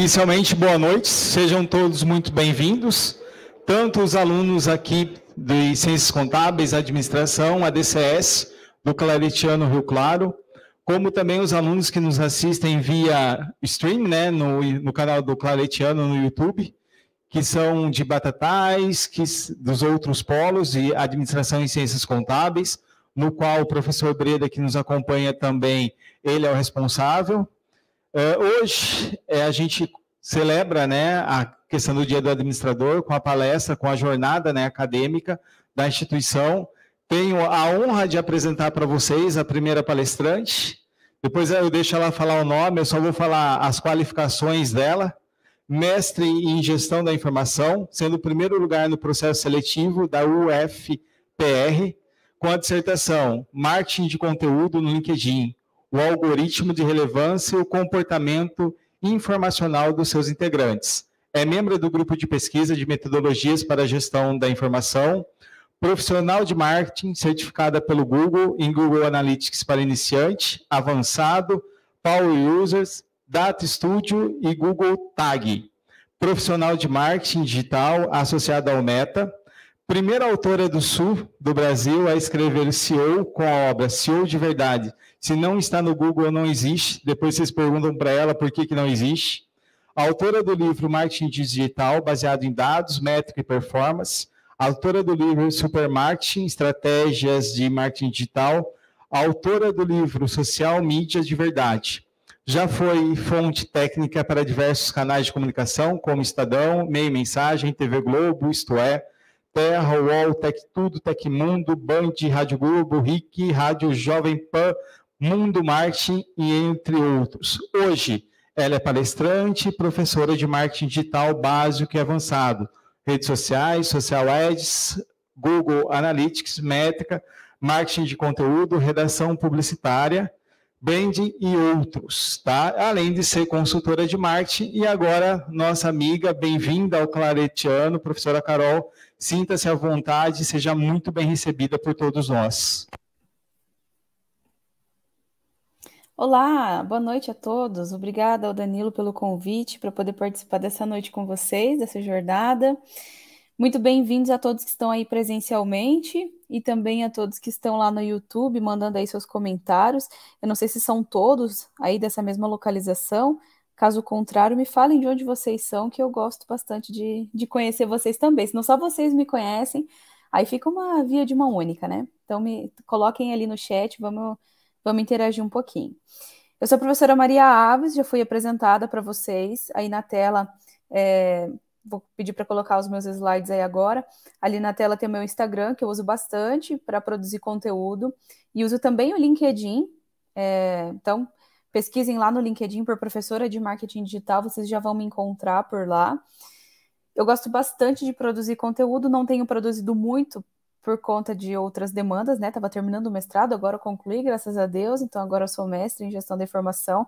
Inicialmente, boa noite, sejam todos muito bem-vindos, tanto os alunos aqui de Ciências Contábeis, Administração, ADCS, do Claretiano Rio Claro, como também os alunos que nos assistem via stream, né, no, no canal do Claretiano no YouTube, que são de Batatais, que, dos outros polos de Administração e Ciências Contábeis, no qual o professor Breda, que nos acompanha também, ele é o responsável, é, hoje é, a gente celebra né, a questão do Dia do Administrador com a palestra, com a jornada né, acadêmica da instituição. Tenho a honra de apresentar para vocês a primeira palestrante. Depois eu deixo ela falar o nome, eu só vou falar as qualificações dela. Mestre em Gestão da Informação, sendo o primeiro lugar no processo seletivo da UFPR, com a dissertação Marketing de Conteúdo no LinkedIn, o algoritmo de relevância e o comportamento informacional dos seus integrantes. É membro do grupo de pesquisa de metodologias para a gestão da informação, profissional de marketing certificada pelo Google em Google Analytics para iniciante, avançado, Power Users, Data Studio e Google Tag. Profissional de marketing digital associada ao Meta. Primeira autora do Sul do Brasil a escrever CEO com a obra CEO de Verdade, se não está no Google, não existe. Depois vocês perguntam para ela por que, que não existe. A autora do livro Marketing Digital, baseado em dados, métrica e performance. A autora do livro Supermarketing, Estratégias de Marketing Digital. A autora do livro Social Mídia de Verdade. Já foi fonte técnica para diversos canais de comunicação, como Estadão, Meio Mensagem, TV Globo, Isto É, Terra, UOL, Tec Tudo, Tec Mundo, Band, Rádio Globo, RIC, Rádio Jovem Pan, Mundo Marketing e entre outros. Hoje, ela é palestrante e professora de marketing digital básico e avançado, redes sociais, social ads, Google Analytics, métrica, marketing de conteúdo, redação publicitária, branding e outros, tá? Além de ser consultora de marketing e agora nossa amiga, bem-vinda ao Claretiano, professora Carol, sinta-se à vontade, seja muito bem recebida por todos nós. Olá, boa noite a todos. Obrigada ao Danilo pelo convite para poder participar dessa noite com vocês, dessa jornada. Muito bem-vindos a todos que estão aí presencialmente e também a todos que estão lá no YouTube mandando aí seus comentários. Eu não sei se são todos aí dessa mesma localização. Caso contrário, me falem de onde vocês são, que eu gosto bastante de, de conhecer vocês também. Se não só vocês me conhecem, aí fica uma via de mão única, né? Então me coloquem ali no chat, vamos Vamos interagir um pouquinho. Eu sou a professora Maria Aves, já fui apresentada para vocês aí na tela. É, vou pedir para colocar os meus slides aí agora. Ali na tela tem o meu Instagram, que eu uso bastante para produzir conteúdo, e uso também o LinkedIn. É, então, pesquisem lá no LinkedIn por professora de marketing digital, vocês já vão me encontrar por lá. Eu gosto bastante de produzir conteúdo, não tenho produzido muito por conta de outras demandas, né? Estava terminando o mestrado, agora concluí, graças a Deus, então agora sou mestre em gestão da informação,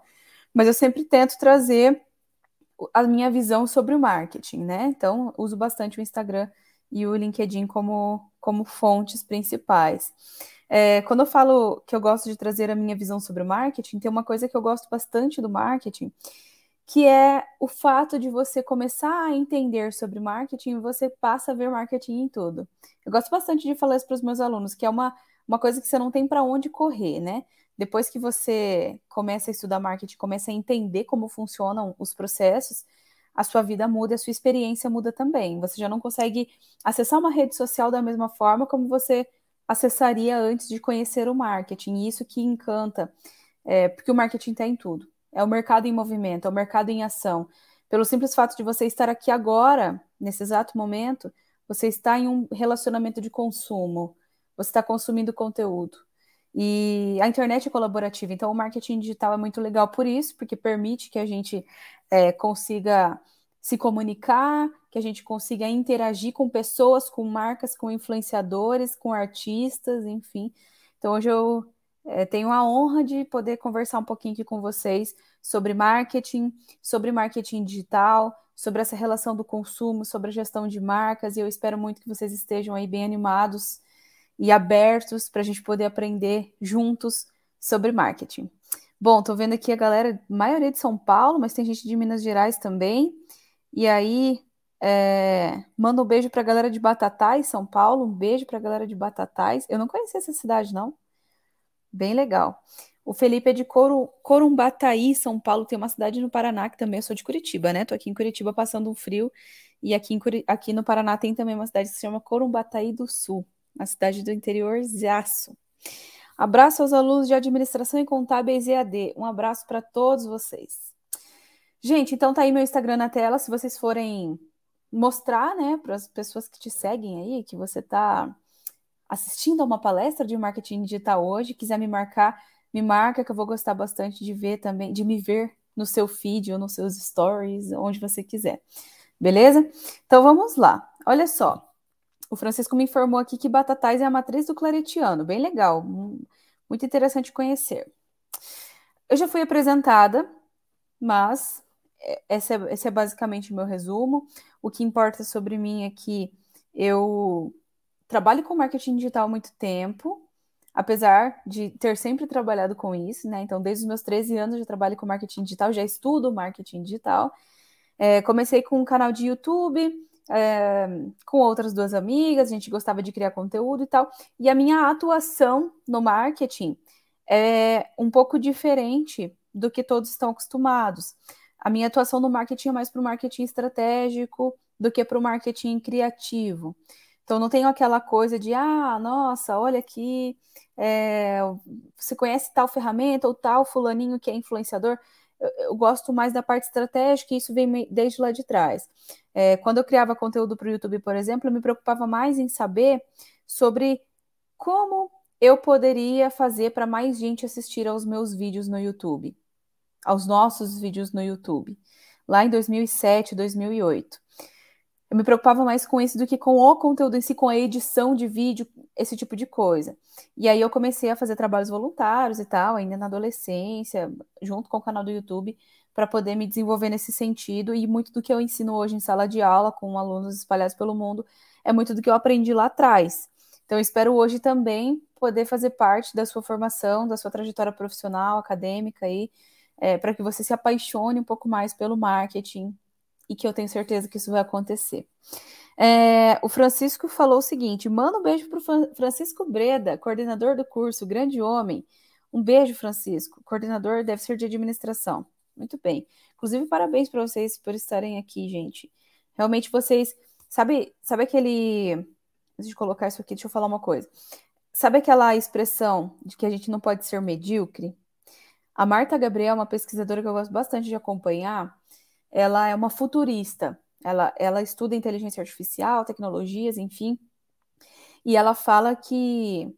mas eu sempre tento trazer a minha visão sobre o marketing, né? Então, uso bastante o Instagram e o LinkedIn como, como fontes principais. É, quando eu falo que eu gosto de trazer a minha visão sobre o marketing, tem uma coisa que eu gosto bastante do marketing, que é o fato de você começar a entender sobre marketing e você passa a ver marketing em tudo. Eu gosto bastante de falar isso para os meus alunos, que é uma, uma coisa que você não tem para onde correr, né? Depois que você começa a estudar marketing, começa a entender como funcionam os processos, a sua vida muda, a sua experiência muda também. Você já não consegue acessar uma rede social da mesma forma como você acessaria antes de conhecer o marketing. E isso que encanta, é, porque o marketing está em tudo. É o mercado em movimento, é o mercado em ação. Pelo simples fato de você estar aqui agora, nesse exato momento, você está em um relacionamento de consumo, você está consumindo conteúdo. E a internet é colaborativa, então o marketing digital é muito legal por isso, porque permite que a gente é, consiga se comunicar, que a gente consiga interagir com pessoas, com marcas, com influenciadores, com artistas, enfim. Então hoje eu é, tenho a honra de poder conversar um pouquinho aqui com vocês sobre marketing, sobre marketing digital, sobre essa relação do consumo, sobre a gestão de marcas, e eu espero muito que vocês estejam aí bem animados e abertos para a gente poder aprender juntos sobre marketing. Bom, estou vendo aqui a galera, maioria de São Paulo, mas tem gente de Minas Gerais também. E aí, é, manda um beijo para a galera de Batatais, São Paulo, um beijo para a galera de Batatais. Eu não conhecia essa cidade, não. Bem legal. O Felipe é de Coru Corumbataí, São Paulo. Tem uma cidade no Paraná que também eu sou de Curitiba, né? Tô aqui em Curitiba passando um frio. E aqui, aqui no Paraná tem também uma cidade que se chama Corumbataí do Sul, uma cidade do interior zaço. Abraço aos alunos de Administração e Contábeis EAD. Um abraço para todos vocês. Gente, então tá aí meu Instagram na tela. Se vocês forem mostrar, né, para as pessoas que te seguem aí, que você tá assistindo a uma palestra de marketing digital hoje, quiser me marcar, me marca que eu vou gostar bastante de ver também, de me ver no seu feed ou nos seus stories, onde você quiser. Beleza? Então vamos lá. Olha só. O Francisco me informou aqui que Batatais é a matriz do claretiano. Bem legal. Muito interessante conhecer. Eu já fui apresentada, mas esse é, esse é basicamente o meu resumo. O que importa sobre mim é que eu trabalho com marketing digital há muito tempo, apesar de ter sempre trabalhado com isso, né? Então, desde os meus 13 anos eu trabalho com marketing digital, já estudo marketing digital. É, comecei com um canal de YouTube, é, com outras duas amigas, a gente gostava de criar conteúdo e tal. E a minha atuação no marketing é um pouco diferente do que todos estão acostumados. A minha atuação no marketing é mais para o marketing estratégico do que para o marketing criativo. Então não tenho aquela coisa de, ah, nossa, olha aqui, é, você conhece tal ferramenta ou tal fulaninho que é influenciador. Eu, gosto mais da parte estratégica e isso vem desde lá de trás. É, quando eu criava conteúdo para o YouTube, por exemplo, eu me preocupava mais em saber sobre como eu poderia fazer para mais gente assistir aos meus vídeos no YouTube, aos nossos vídeos no YouTube, lá em 2007, 2008. Eu me preocupava mais com isso do que com o conteúdo em si, com a edição de vídeo, esse tipo de coisa. E aí eu comecei a fazer trabalhos voluntários e tal, ainda na adolescência, junto com o canal do YouTube, para poder me desenvolver nesse sentido. E muito do que eu ensino hoje em sala de aula, com alunos espalhados pelo mundo, é muito do que eu aprendi lá atrás. Então, espero hoje também poder fazer parte da sua formação, da sua trajetória profissional, acadêmica aí, é, para que você se apaixone um pouco mais pelo marketing, e que eu tenho certeza que isso vai acontecer. É, o Francisco falou o seguinte: manda um beijo para o Francisco Breda, coordenador do curso, grande homem. Um beijo, Francisco. Coordenador deve ser de administração. Muito bem. Inclusive, parabéns para vocês por estarem aqui, gente. Realmente vocês. Sabe, sabe aquele. Antes de colocar isso aqui, deixa eu falar uma coisa. Sabe aquela expressão de que a gente não pode ser medíocre? A Marta Gabriel uma pesquisadora que eu gosto bastante de acompanhar ela é uma futurista. Ela, ela estuda inteligência artificial, tecnologias, enfim. E ela fala que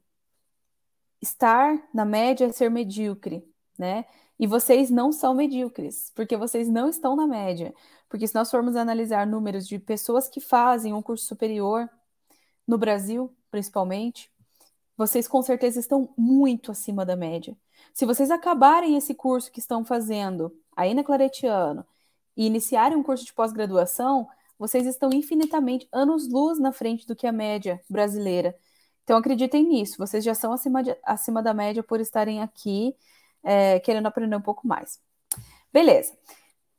estar na média é ser medíocre, né? E vocês não são medíocres, porque vocês não estão na média. Porque se nós formos analisar números de pessoas que fazem um curso superior, no Brasil, principalmente, vocês com certeza estão muito acima da média. Se vocês acabarem esse curso que estão fazendo aí na Claretiano, e iniciarem um curso de pós-graduação, vocês estão infinitamente anos-luz na frente do que a média brasileira. Então acreditem nisso, vocês já são acima, de, acima da média por estarem aqui é, querendo aprender um pouco mais. Beleza.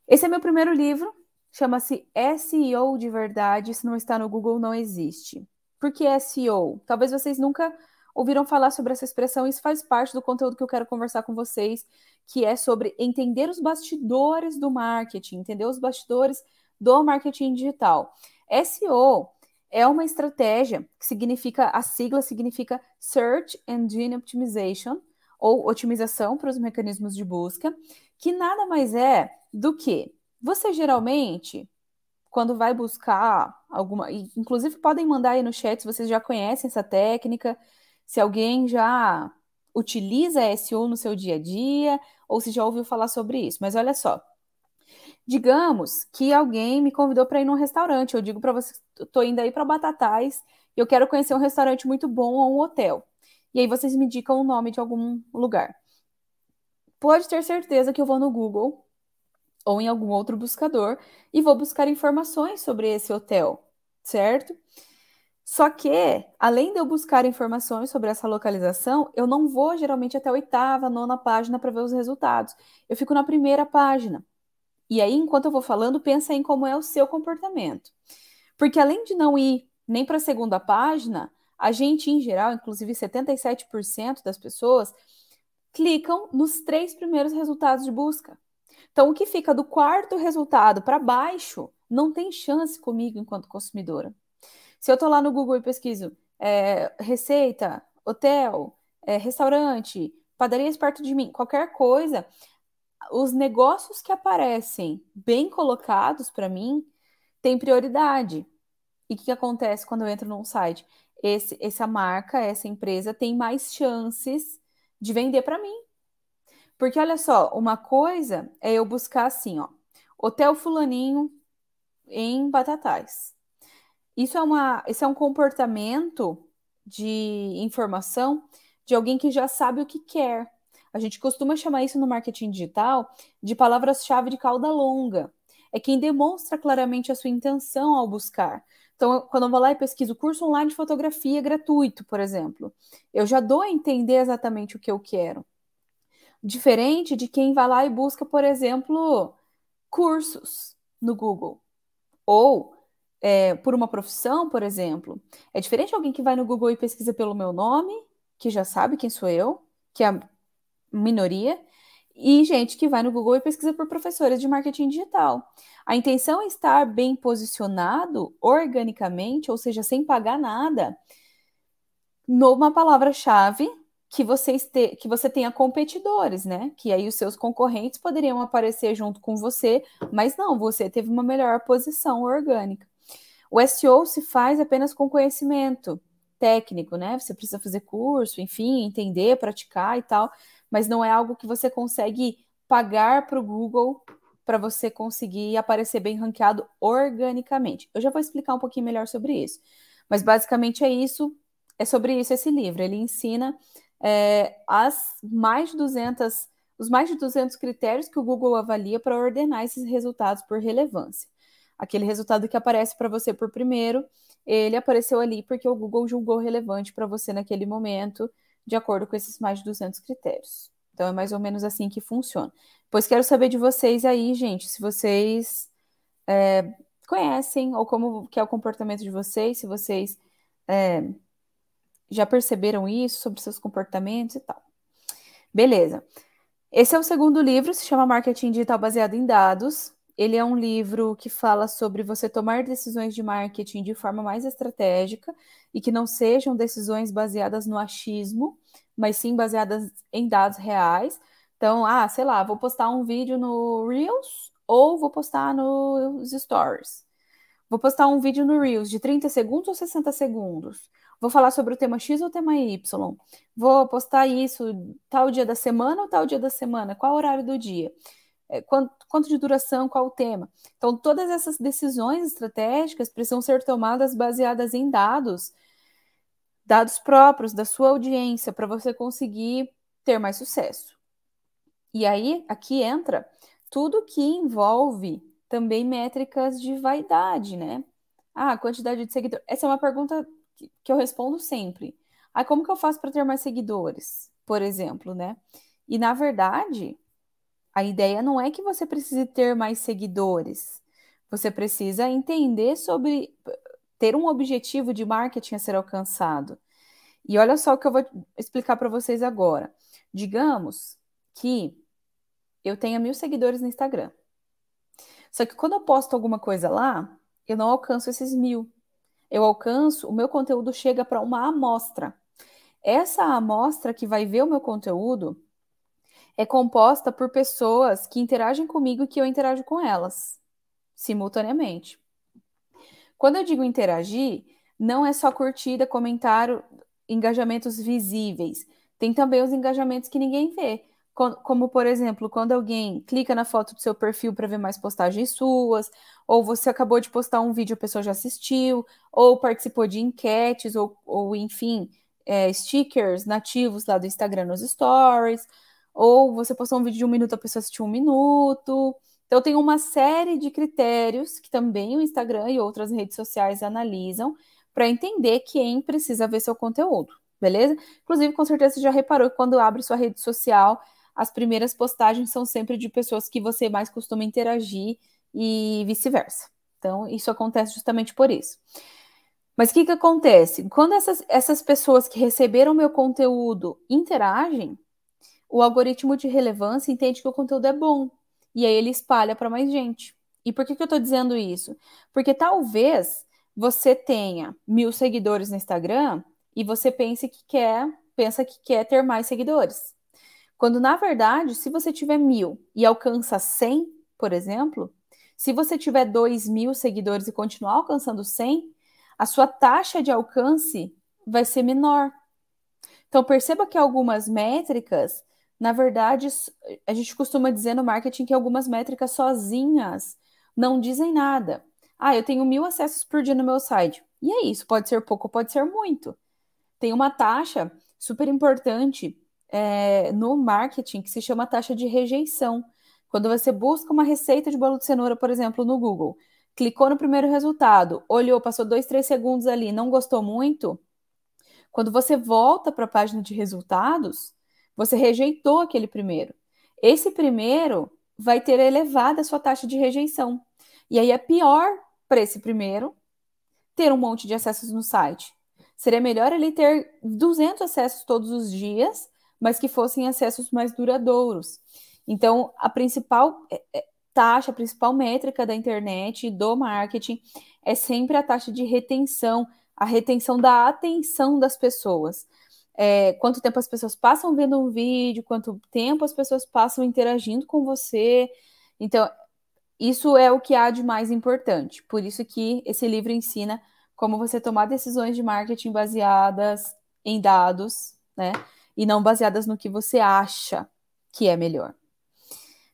Esse é meu primeiro livro, chama-se SEO de verdade. Se não está no Google, não existe. Por que SEO? Talvez vocês nunca ouviram falar sobre essa expressão, isso faz parte do conteúdo que eu quero conversar com vocês que é sobre entender os bastidores do marketing, entender os bastidores do marketing digital. SEO é uma estratégia que significa, a sigla significa Search Engine Optimization, ou otimização para os mecanismos de busca, que nada mais é do que você geralmente, quando vai buscar alguma. Inclusive, podem mandar aí no chat se vocês já conhecem essa técnica, se alguém já utiliza SEO no seu dia a dia, ou se já ouviu falar sobre isso, mas olha só. Digamos que alguém me convidou para ir num restaurante. Eu digo para você, estou indo aí para Batatais e eu quero conhecer um restaurante muito bom ou um hotel. E aí vocês me indicam o nome de algum lugar. Pode ter certeza que eu vou no Google ou em algum outro buscador e vou buscar informações sobre esse hotel, certo? Só que, além de eu buscar informações sobre essa localização, eu não vou geralmente até a oitava, nona página para ver os resultados. Eu fico na primeira página. E aí, enquanto eu vou falando, pensa em como é o seu comportamento. Porque além de não ir nem para a segunda página, a gente, em geral, inclusive 77% das pessoas, clicam nos três primeiros resultados de busca. Então, o que fica do quarto resultado para baixo não tem chance comigo enquanto consumidora. Se eu estou lá no Google e pesquiso é, receita, hotel, é, restaurante, padarias perto de mim, qualquer coisa, os negócios que aparecem bem colocados para mim têm prioridade. E o que, que acontece quando eu entro num site? Esse, essa marca, essa empresa tem mais chances de vender para mim. Porque olha só, uma coisa é eu buscar assim, ó, hotel fulaninho em Batatais. Isso é, uma, isso é um comportamento de informação de alguém que já sabe o que quer. A gente costuma chamar isso no marketing digital de palavras-chave de cauda longa. É quem demonstra claramente a sua intenção ao buscar. Então, quando eu vou lá e pesquiso curso online de fotografia gratuito, por exemplo, eu já dou a entender exatamente o que eu quero. Diferente de quem vai lá e busca, por exemplo, cursos no Google. Ou é, por uma profissão, por exemplo, é diferente de alguém que vai no Google e pesquisa pelo meu nome, que já sabe quem sou eu, que é a minoria, e gente que vai no Google e pesquisa por professores de marketing digital. A intenção é estar bem posicionado organicamente, ou seja, sem pagar nada, numa palavra-chave que você, que você tenha competidores, né? Que aí os seus concorrentes poderiam aparecer junto com você, mas não, você teve uma melhor posição orgânica. O SEO se faz apenas com conhecimento técnico, né? Você precisa fazer curso, enfim, entender, praticar e tal, mas não é algo que você consegue pagar para o Google para você conseguir aparecer bem ranqueado organicamente. Eu já vou explicar um pouquinho melhor sobre isso, mas basicamente é isso, é sobre isso esse livro. Ele ensina é, as mais de 200, os mais de 200 critérios que o Google avalia para ordenar esses resultados por relevância aquele resultado que aparece para você por primeiro, ele apareceu ali porque o Google julgou relevante para você naquele momento, de acordo com esses mais de 200 critérios. Então é mais ou menos assim que funciona. Pois quero saber de vocês aí, gente, se vocês é, conhecem ou como que é o comportamento de vocês, se vocês é, já perceberam isso sobre seus comportamentos e tal. Beleza. Esse é o segundo livro, se chama Marketing Digital Baseado em Dados. Ele é um livro que fala sobre você tomar decisões de marketing de forma mais estratégica e que não sejam decisões baseadas no achismo, mas sim baseadas em dados reais. Então, ah, sei lá, vou postar um vídeo no Reels ou vou postar nos Stories. Vou postar um vídeo no Reels de 30 segundos ou 60 segundos. Vou falar sobre o tema X ou o tema Y. Vou postar isso tal dia da semana ou tal dia da semana, qual horário do dia. É, quanto, quanto de duração, qual o tema. Então, todas essas decisões estratégicas precisam ser tomadas baseadas em dados, dados próprios da sua audiência, para você conseguir ter mais sucesso. E aí, aqui entra tudo que envolve também métricas de vaidade, né? Ah, quantidade de seguidores. Essa é uma pergunta que eu respondo sempre. Ah, como que eu faço para ter mais seguidores, por exemplo, né? E na verdade, a ideia não é que você precise ter mais seguidores. Você precisa entender sobre ter um objetivo de marketing a ser alcançado. E olha só o que eu vou explicar para vocês agora. Digamos que eu tenha mil seguidores no Instagram. Só que quando eu posto alguma coisa lá, eu não alcanço esses mil. Eu alcanço, o meu conteúdo chega para uma amostra. Essa amostra que vai ver o meu conteúdo é composta por pessoas que interagem comigo e que eu interajo com elas simultaneamente. Quando eu digo interagir, não é só curtida, comentário, engajamentos visíveis. Tem também os engajamentos que ninguém vê. Como, por exemplo, quando alguém clica na foto do seu perfil para ver mais postagens suas, ou você acabou de postar um vídeo, a pessoa já assistiu, ou participou de enquetes, ou, ou enfim, é, stickers nativos lá do Instagram nos stories, ou você postou um vídeo de um minuto, a pessoa assistiu um minuto. Então, tem uma série de critérios que também o Instagram e outras redes sociais analisam para entender quem precisa ver seu conteúdo, beleza? Inclusive, com certeza você já reparou que quando abre sua rede social, as primeiras postagens são sempre de pessoas que você mais costuma interagir e vice-versa. Então, isso acontece justamente por isso. Mas o que, que acontece? Quando essas, essas pessoas que receberam meu conteúdo interagem, o algoritmo de relevância entende que o conteúdo é bom e aí ele espalha para mais gente. E por que, que eu estou dizendo isso? Porque talvez você tenha mil seguidores no Instagram e você pense que quer, pensa que quer ter mais seguidores. Quando na verdade, se você tiver mil e alcança 100, por exemplo, se você tiver dois mil seguidores e continuar alcançando 100, a sua taxa de alcance vai ser menor. Então perceba que algumas métricas na verdade, a gente costuma dizer no marketing que algumas métricas sozinhas não dizem nada. Ah, eu tenho mil acessos por dia no meu site. E é isso, pode ser pouco, pode ser muito. Tem uma taxa super importante é, no marketing que se chama taxa de rejeição. Quando você busca uma receita de bolo de cenoura, por exemplo, no Google, clicou no primeiro resultado, olhou, passou dois, três segundos ali, não gostou muito. Quando você volta para a página de resultados, você rejeitou aquele primeiro. Esse primeiro vai ter elevada a sua taxa de rejeição. E aí é pior para esse primeiro ter um monte de acessos no site. Seria melhor ele ter 200 acessos todos os dias, mas que fossem acessos mais duradouros. Então, a principal é, é, taxa, a principal métrica da internet, do marketing, é sempre a taxa de retenção, a retenção da atenção das pessoas é, quanto tempo as pessoas passam vendo um vídeo, quanto tempo as pessoas passam interagindo com você. Então, isso é o que há de mais importante. Por isso que esse livro ensina como você tomar decisões de marketing baseadas em dados, né? E não baseadas no que você acha que é melhor.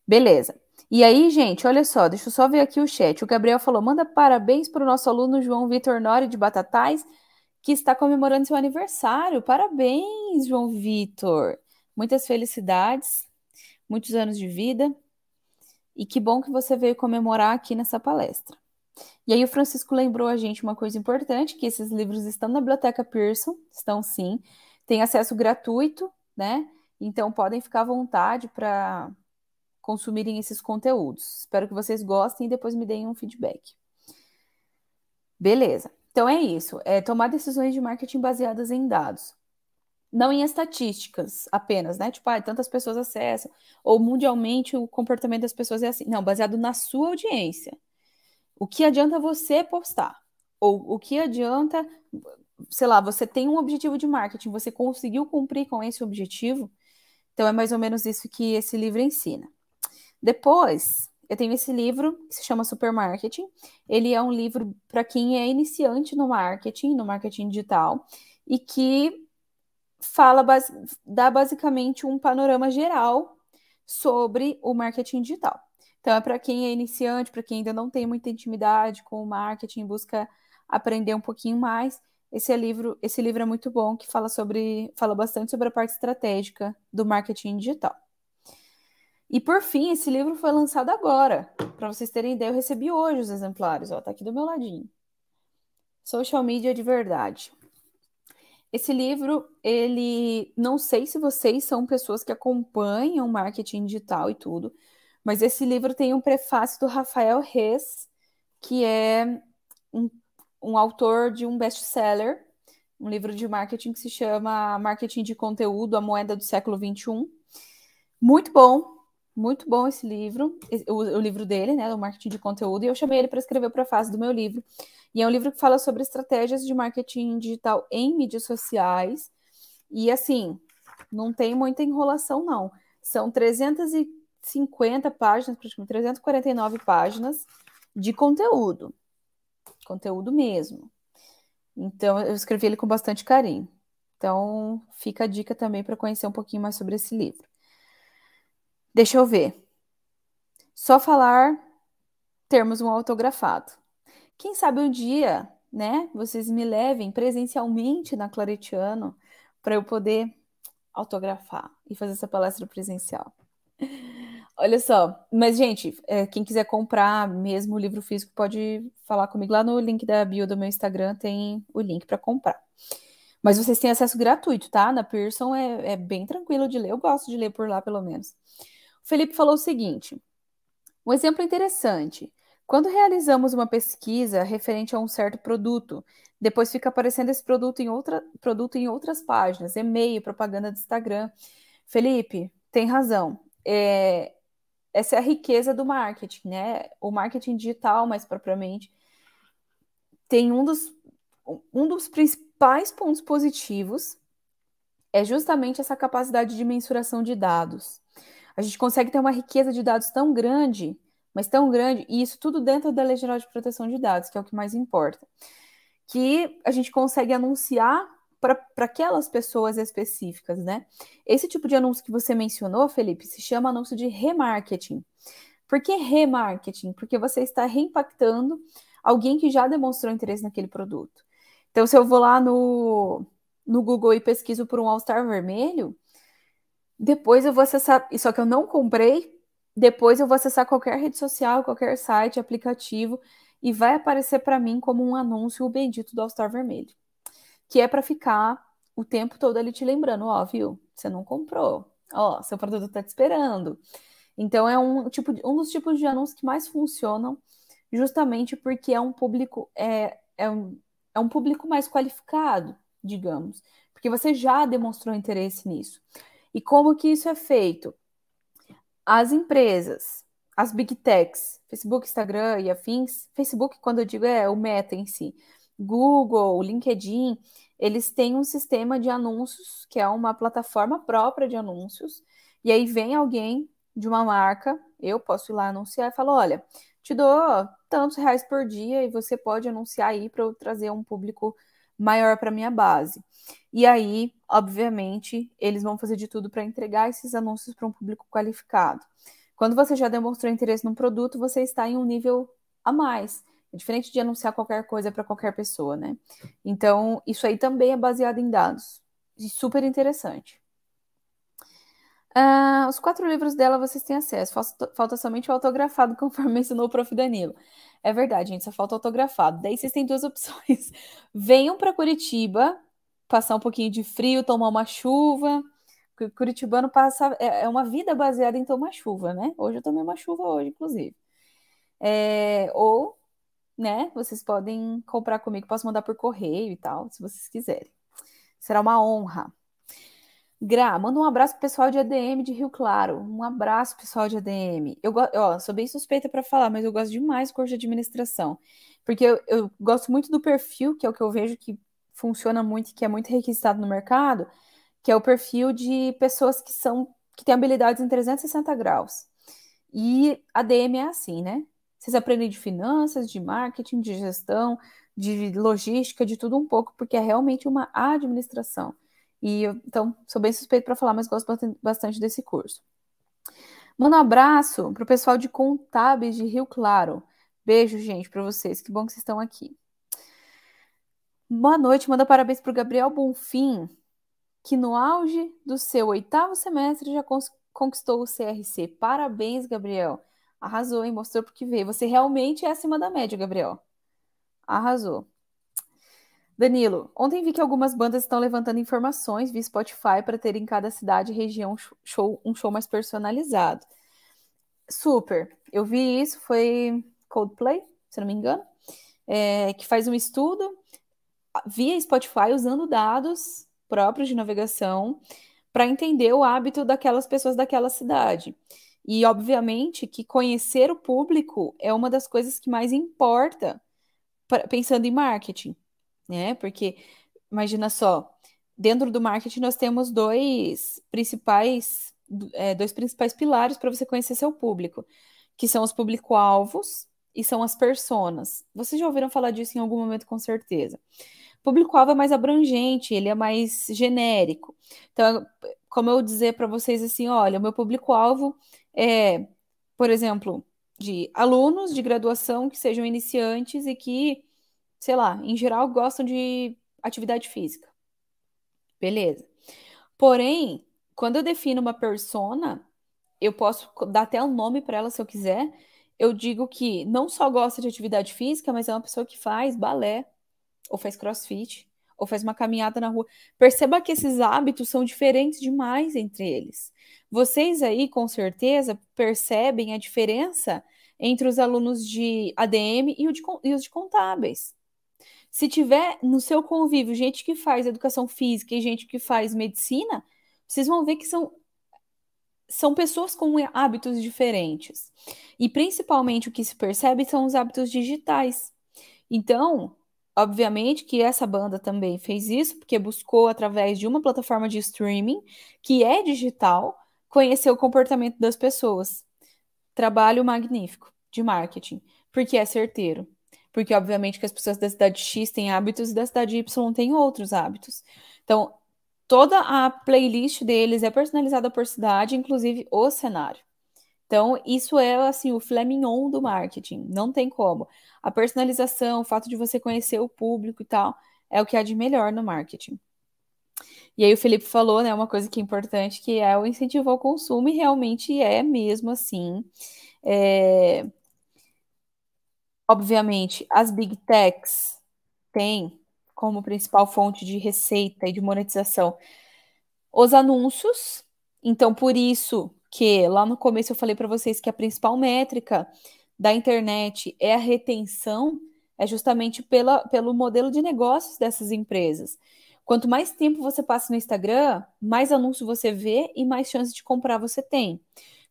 Beleza. E aí, gente, olha só, deixa eu só ver aqui o chat. O Gabriel falou: manda parabéns para o nosso aluno João Vitor Nori de Batatais que está comemorando seu aniversário. Parabéns, João Vitor! Muitas felicidades, muitos anos de vida. E que bom que você veio comemorar aqui nessa palestra. E aí o Francisco lembrou a gente uma coisa importante, que esses livros estão na biblioteca Pearson, estão sim, tem acesso gratuito, né? Então podem ficar à vontade para consumirem esses conteúdos. Espero que vocês gostem e depois me deem um feedback. Beleza. Então é isso, é tomar decisões de marketing baseadas em dados. Não em estatísticas apenas, né? Tipo, ah, tantas pessoas acessam, ou mundialmente o comportamento das pessoas é assim. Não, baseado na sua audiência. O que adianta você postar? Ou o que adianta, sei lá, você tem um objetivo de marketing, você conseguiu cumprir com esse objetivo? Então é mais ou menos isso que esse livro ensina. Depois, eu tenho esse livro que se chama Supermarketing. Ele é um livro para quem é iniciante no marketing, no marketing digital, e que fala dá basicamente um panorama geral sobre o marketing digital. Então é para quem é iniciante, para quem ainda não tem muita intimidade com o marketing, busca aprender um pouquinho mais. Esse é livro, esse livro é muito bom, que fala sobre, fala bastante sobre a parte estratégica do marketing digital. E por fim, esse livro foi lançado agora. Para vocês terem ideia, eu recebi hoje os exemplares, ó, tá aqui do meu ladinho. Social Media de Verdade. Esse livro, ele, não sei se vocês são pessoas que acompanham marketing digital e tudo, mas esse livro tem um prefácio do Rafael Rez, que é um, um autor de um best-seller, um livro de marketing que se chama Marketing de Conteúdo, a moeda do século XXI. Muito bom, muito bom esse livro, o, o, livro dele, né, o marketing de conteúdo, e eu chamei ele para escrever o prefácio do meu livro. E é um livro que fala sobre estratégias de marketing digital em mídias sociais. E assim, não tem muita enrolação não. São 350 páginas, praticamente 349 páginas de conteúdo. Conteúdo mesmo. Então, eu escrevi ele com bastante carinho. Então, fica a dica também para conhecer um pouquinho mais sobre esse livro. Deixa eu ver. Só falar termos um autografado. Quem sabe um dia, né, vocês me levem presencialmente na Claretiano para eu poder autografar e fazer essa palestra presencial. Olha só, mas gente, é, quem quiser comprar mesmo o livro físico pode falar comigo lá no link da bio do meu Instagram, tem o link para comprar. Mas vocês têm acesso gratuito, tá? Na Pearson é, é bem tranquilo de ler, eu gosto de ler por lá pelo menos. O Felipe falou o seguinte: um exemplo interessante. Quando realizamos uma pesquisa referente a um certo produto, depois fica aparecendo esse produto em, outra, produto em outras páginas, e-mail, propaganda do Instagram. Felipe, tem razão. É, essa é a riqueza do marketing, né? O marketing digital, mais propriamente, tem um dos, um dos principais pontos positivos é justamente essa capacidade de mensuração de dados. A gente consegue ter uma riqueza de dados tão grande, mas tão grande, e isso tudo dentro da Lei Geral de Proteção de Dados, que é o que mais importa, que a gente consegue anunciar para aquelas pessoas específicas, né? Esse tipo de anúncio que você mencionou, Felipe, se chama anúncio de remarketing. Por que remarketing? Porque você está reimpactando alguém que já demonstrou interesse naquele produto. Então, se eu vou lá no, no Google e pesquiso por um All-Star vermelho, depois eu vou acessar, só que eu não comprei, depois eu vou acessar qualquer rede social, qualquer site, aplicativo, e vai aparecer para mim como um anúncio o bendito do All-Star Vermelho. Que é para ficar o tempo todo ali te lembrando, ó, viu? Você não comprou. Ó, seu produto tá te esperando. Então é um tipo de, um dos tipos de anúncios que mais funcionam, justamente porque é um público é, é, um, é um público mais qualificado, digamos, porque você já demonstrou interesse nisso. E como que isso é feito? As empresas, as big techs, Facebook, Instagram e afins, Facebook, quando eu digo é o meta em si, Google, LinkedIn, eles têm um sistema de anúncios, que é uma plataforma própria de anúncios, e aí vem alguém de uma marca, eu posso ir lá anunciar e falar: olha, te dou tantos reais por dia e você pode anunciar aí para eu trazer um público maior para minha base. E aí, obviamente, eles vão fazer de tudo para entregar esses anúncios para um público qualificado. Quando você já demonstrou interesse num produto, você está em um nível a mais. É diferente de anunciar qualquer coisa para qualquer pessoa, né? Então, isso aí também é baseado em dados. E super interessante. Ah, os quatro livros dela vocês têm acesso. Falta somente o autografado, conforme mencionou o prof. Danilo. É verdade, gente, só falta autografado. Daí vocês têm duas opções. Venham para Curitiba, passar um pouquinho de frio, tomar uma chuva. Curitibano passa é, é, uma vida baseada em tomar chuva, né? Hoje eu tomei uma chuva hoje, inclusive. É, ou, né? Vocês podem comprar comigo, posso mandar por correio e tal, se vocês quiserem. Será uma honra. Gra, manda um abraço pro pessoal de ADM de Rio Claro. Um abraço, pessoal de ADM. Eu ó, sou bem suspeita para falar, mas eu gosto demais do curso de administração. Porque eu, eu, gosto muito do perfil, que é o que eu vejo que funciona muito e que é muito requisitado no mercado, que é o perfil de pessoas que são que têm habilidades em 360 graus. E ADM é assim, né? Vocês aprendem de finanças, de marketing, de gestão, de logística, de tudo um pouco, porque é realmente uma administração. E eu, então, sou bem suspeito para falar, mas gosto bastante desse curso. Manda um abraço para o pessoal de Contábeis de Rio Claro. Beijo, gente, para vocês. Que bom que vocês estão aqui. Boa noite, manda parabéns para o Gabriel Bonfim, que no auge do seu oitavo semestre já conquistou o CRC. Parabéns, Gabriel. Arrasou, hein? Mostrou porque veio. Você realmente é acima da média, Gabriel. Arrasou. Danilo, ontem vi que algumas bandas estão levantando informações via Spotify para ter em cada cidade e região show, um show mais personalizado. Super. Eu vi isso, foi Coldplay, se não me engano, é, que faz um estudo via Spotify usando dados próprios de navegação para entender o hábito daquelas pessoas daquela cidade. E, obviamente, que conhecer o público é uma das coisas que mais importa pra, pensando em marketing né? Porque imagina só, dentro do marketing nós temos dois principais, é, dois principais pilares para você conhecer seu público, que são os público-alvos e são as personas. Vocês já ouviram falar disso em algum momento, com certeza. Público-alvo é mais abrangente, ele é mais genérico. Então, como eu dizer para vocês assim, olha, o meu público-alvo é, por exemplo, de alunos de graduação que sejam iniciantes e que sei lá, em geral gostam de atividade física. Beleza. Porém, quando eu defino uma persona, eu posso dar até um nome para ela se eu quiser. Eu digo que não só gosta de atividade física, mas é uma pessoa que faz balé, ou faz crossfit, ou faz uma caminhada na rua. Perceba que esses hábitos são diferentes demais entre eles. Vocês aí, com certeza, percebem a diferença entre os alunos de ADM e, de, e os de contábeis. Se tiver no seu convívio gente que faz educação física e gente que faz medicina, vocês vão ver que são são pessoas com hábitos diferentes. E principalmente o que se percebe são os hábitos digitais. Então, obviamente que essa banda também fez isso, porque buscou através de uma plataforma de streaming que é digital conhecer o comportamento das pessoas. Trabalho magnífico de marketing, porque é certeiro porque obviamente que as pessoas da cidade X têm hábitos e da cidade Y têm outros hábitos. Então, toda a playlist deles é personalizada por cidade, inclusive o cenário. Então, isso é assim o flamingon do marketing, não tem como. A personalização, o fato de você conhecer o público e tal, é o que há de melhor no marketing. E aí o Felipe falou, né, uma coisa que é importante, que é o incentivo ao consumo, e realmente é mesmo assim. É... Obviamente, as big techs têm como principal fonte de receita e de monetização os anúncios. Então, por isso que lá no começo eu falei para vocês que a principal métrica da internet é a retenção, é justamente pela, pelo modelo de negócios dessas empresas. Quanto mais tempo você passa no Instagram, mais anúncio você vê e mais chance de comprar você tem.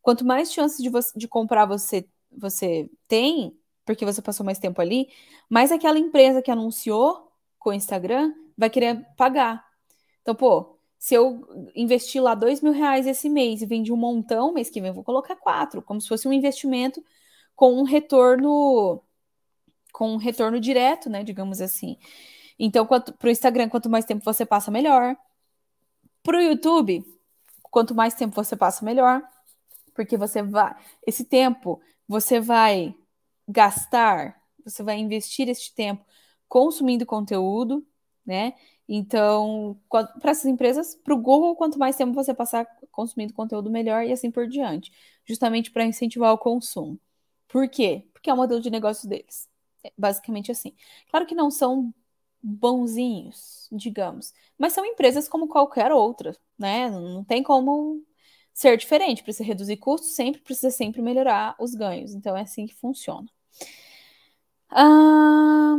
Quanto mais chances de, de comprar você, você tem, porque você passou mais tempo ali, mas aquela empresa que anunciou com o Instagram vai querer pagar. Então, pô, se eu investir lá dois mil reais esse mês e vendi um montão, mês que vem eu vou colocar quatro, como se fosse um investimento com um retorno com um retorno direto, né? Digamos assim. Então, para o Instagram, quanto mais tempo você passa, melhor. Para o YouTube, quanto mais tempo você passa, melhor. Porque você vai. Esse tempo você vai gastar, você vai investir este tempo consumindo conteúdo, né? Então, para essas empresas, para o Google, quanto mais tempo você passar consumindo conteúdo, melhor e assim por diante, justamente para incentivar o consumo. Por quê? Porque é o modelo de negócio deles. É basicamente assim. Claro que não são bonzinhos, digamos, mas são empresas como qualquer outra, né? Não tem como ser diferente. Precisa reduzir custos, sempre precisa sempre melhorar os ganhos. Então é assim que funciona. Ah,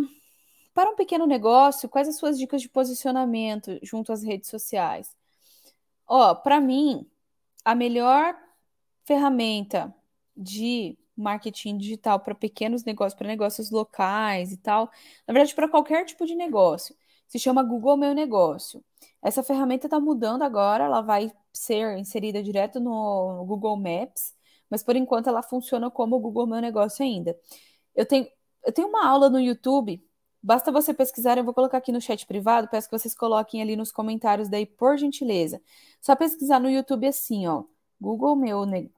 para um pequeno negócio, quais as suas dicas de posicionamento junto às redes sociais? Ó, oh, para mim, a melhor ferramenta de marketing digital para pequenos negócios, para negócios locais e tal, na verdade, para qualquer tipo de negócio, se chama Google Meu Negócio. Essa ferramenta está mudando agora, ela vai ser inserida direto no Google Maps, mas por enquanto ela funciona como o Google Meu Negócio ainda. Eu tenho, eu tenho uma aula no YouTube, basta você pesquisar, eu vou colocar aqui no chat privado, peço que vocês coloquem ali nos comentários daí, por gentileza. Só pesquisar no YouTube assim, ó, Google Meu, ne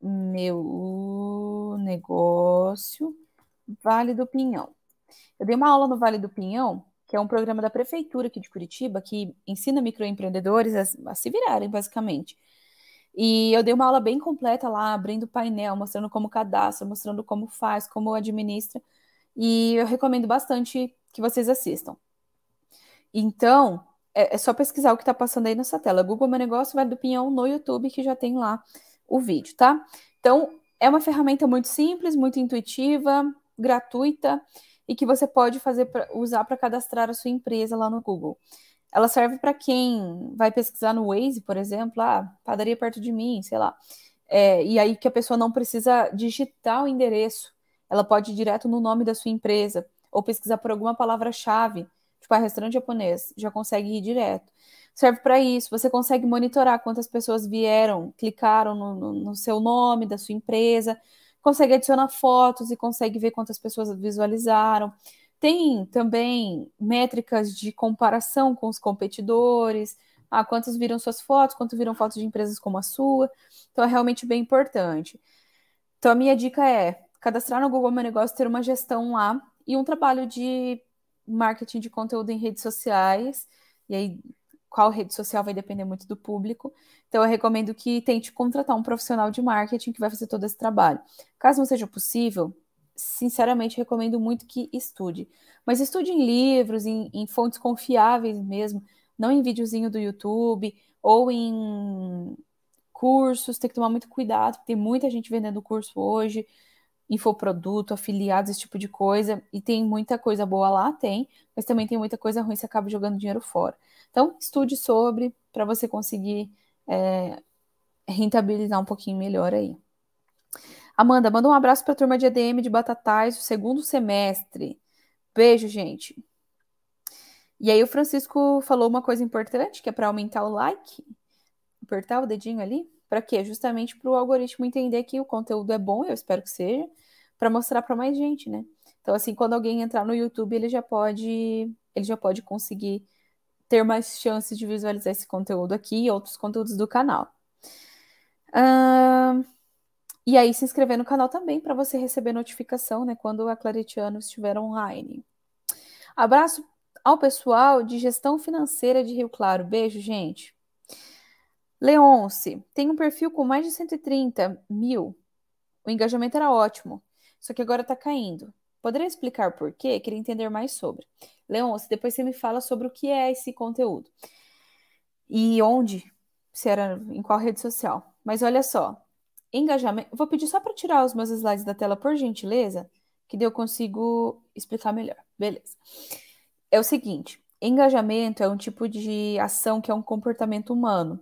meu Negócio, Vale do Pinhão. Eu dei uma aula no Vale do Pinhão, que é um programa da prefeitura aqui de Curitiba que ensina microempreendedores a, a se virarem, basicamente. E eu dei uma aula bem completa lá, abrindo painel, mostrando como cadastra, mostrando como faz, como administra. E eu recomendo bastante que vocês assistam. Então, é, é só pesquisar o que está passando aí nessa tela. Google Meu Negócio, Vale do Pinhão, no YouTube, que já tem lá o vídeo, tá? Então, é uma ferramenta muito simples, muito intuitiva, gratuita e que você pode fazer pra, usar para cadastrar a sua empresa lá no Google. Ela serve para quem vai pesquisar no Waze, por exemplo, ah, padaria perto de mim, sei lá. É, e aí que a pessoa não precisa digitar o endereço, ela pode ir direto no nome da sua empresa ou pesquisar por alguma palavra-chave, tipo ah, restaurante japonês, já consegue ir direto. Serve para isso, você consegue monitorar quantas pessoas vieram, clicaram no, no, no seu nome, da sua empresa, consegue adicionar fotos e consegue ver quantas pessoas visualizaram. Tem também métricas de comparação com os competidores, ah, quantos viram suas fotos, quantos viram fotos de empresas como a sua. Então é realmente bem importante. Então a minha dica é cadastrar no Google Meu Negócio, ter uma gestão lá e um trabalho de marketing de conteúdo em redes sociais. E aí qual rede social vai depender muito do público. Então, eu recomendo que tente contratar um profissional de marketing que vai fazer todo esse trabalho. Caso não seja possível, sinceramente recomendo muito que estude. Mas estude em livros, em, em fontes confiáveis mesmo, não em videozinho do YouTube ou em cursos. Tem que tomar muito cuidado, porque tem muita gente vendendo curso hoje infoproduto, afiliados, esse tipo de coisa. E tem muita coisa boa lá, tem, mas também tem muita coisa ruim, você acaba jogando dinheiro fora. Então, estude sobre para você conseguir é, rentabilizar um pouquinho melhor aí. Amanda, manda um abraço para a turma de EDM de Batatais, o segundo semestre. Beijo, gente. E aí o Francisco falou uma coisa importante, que é para aumentar o like. Apertar o dedinho ali. Para quê? Justamente para o algoritmo entender que o conteúdo é bom, eu espero que seja, para mostrar para mais gente, né? Então, assim, quando alguém entrar no YouTube, ele já pode, ele já pode conseguir ter mais chances de visualizar esse conteúdo aqui e outros conteúdos do canal. Uh, e aí se inscrever no canal também para você receber notificação, né, quando a Claretiano estiver online. Abraço ao pessoal de gestão financeira de Rio Claro. Beijo, gente. Leonce tem um perfil com mais de 130 mil. O engajamento era ótimo, só que agora está caindo. Poderia explicar por quê? Queria entender mais sobre. Leonce, depois você me fala sobre o que é esse conteúdo. E onde? Se era em qual rede social. Mas olha só, engajamento. Vou pedir só para tirar os meus slides da tela, por gentileza, que daí eu consigo explicar melhor. Beleza. É o seguinte: engajamento é um tipo de ação que é um comportamento humano.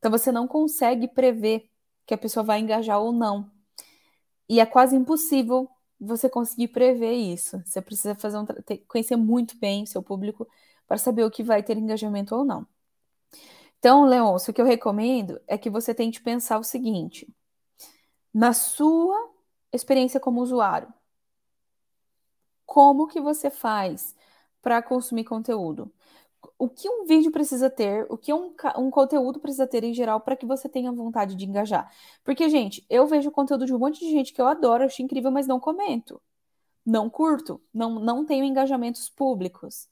Então você não consegue prever que a pessoa vai engajar ou não. E é quase impossível você conseguir prever isso. Você precisa fazer um, conhecer muito bem o seu público para saber o que vai ter engajamento ou não. Então, Leon, o que eu recomendo é que você tente pensar o seguinte: na sua experiência como usuário, como que você faz para consumir conteúdo? o que um vídeo precisa ter, o que um, um conteúdo precisa ter em geral para que você tenha vontade de engajar. Porque, gente, eu vejo conteúdo de um monte de gente que eu adoro, acho incrível, mas não comento. Não curto, não, não tenho engajamentos públicos.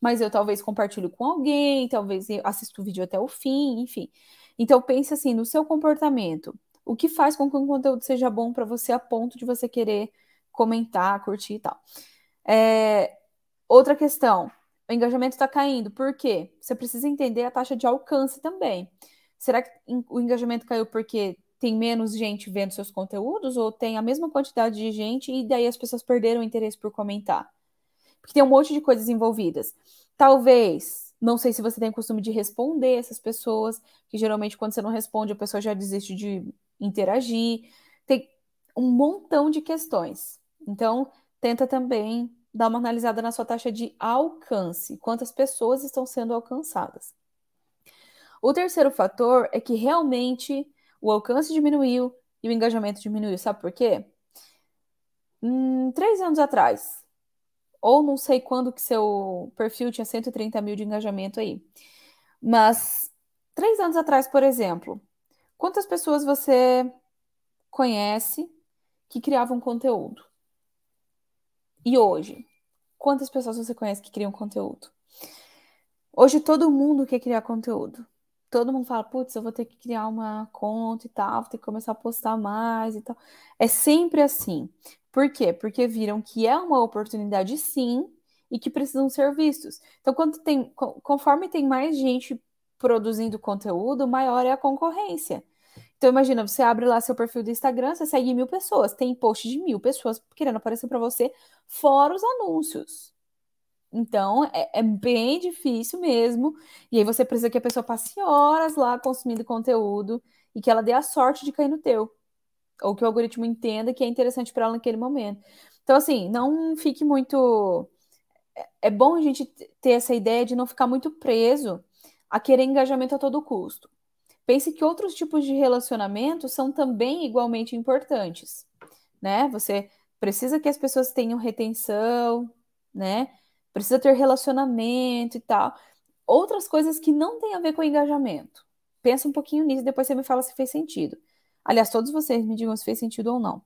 Mas eu talvez compartilho com alguém, talvez assisto o vídeo até o fim, enfim. Então pense assim no seu comportamento. O que faz com que um conteúdo seja bom para você a ponto de você querer comentar, curtir e tal. É... Outra questão, o engajamento está caindo. Por quê? Você precisa entender a taxa de alcance também. Será que o engajamento caiu porque tem menos gente vendo seus conteúdos ou tem a mesma quantidade de gente e daí as pessoas perderam o interesse por comentar? Porque tem um monte de coisas envolvidas. Talvez, não sei se você tem o costume de responder essas pessoas, que geralmente quando você não responde a pessoa já desiste de interagir. Tem um montão de questões. Então, tenta também dar uma analisada na sua taxa de alcance, quantas pessoas estão sendo alcançadas. O terceiro fator é que realmente o alcance diminuiu e o engajamento diminuiu. Sabe por quê? Hum, três anos atrás, ou não sei quando que seu perfil tinha 130 mil de engajamento aí, mas três anos atrás, por exemplo, quantas pessoas você conhece que criavam conteúdo? E hoje? Quantas pessoas você conhece que criam conteúdo? Hoje todo mundo quer criar conteúdo. Todo mundo fala, putz, eu vou ter que criar uma conta e tal, vou ter que começar a postar mais e tal. É sempre assim. Por quê? Porque viram que é uma oportunidade sim e que precisam ser vistos. Então, quando tem, conforme tem mais gente produzindo conteúdo, maior é a concorrência. Então imagina, você abre lá seu perfil do Instagram, você segue mil pessoas, tem post de mil pessoas querendo aparecer para você, fora os anúncios. Então é, é, bem difícil mesmo. E aí você precisa que a pessoa passe horas lá consumindo conteúdo e que ela dê a sorte de cair no teu. Ou que o algoritmo entenda que é interessante para ela naquele momento. Então, assim, não fique muito. É, é bom a gente ter essa ideia de não ficar muito preso a querer engajamento a todo custo. Pense que outros tipos de relacionamento são também igualmente importantes, né? Você precisa que as pessoas tenham retenção, né? Precisa ter relacionamento e tal. Outras coisas que não têm a ver com engajamento. Pensa um pouquinho nisso, e depois você me fala se fez sentido. Aliás, todos vocês me digam se fez sentido ou não.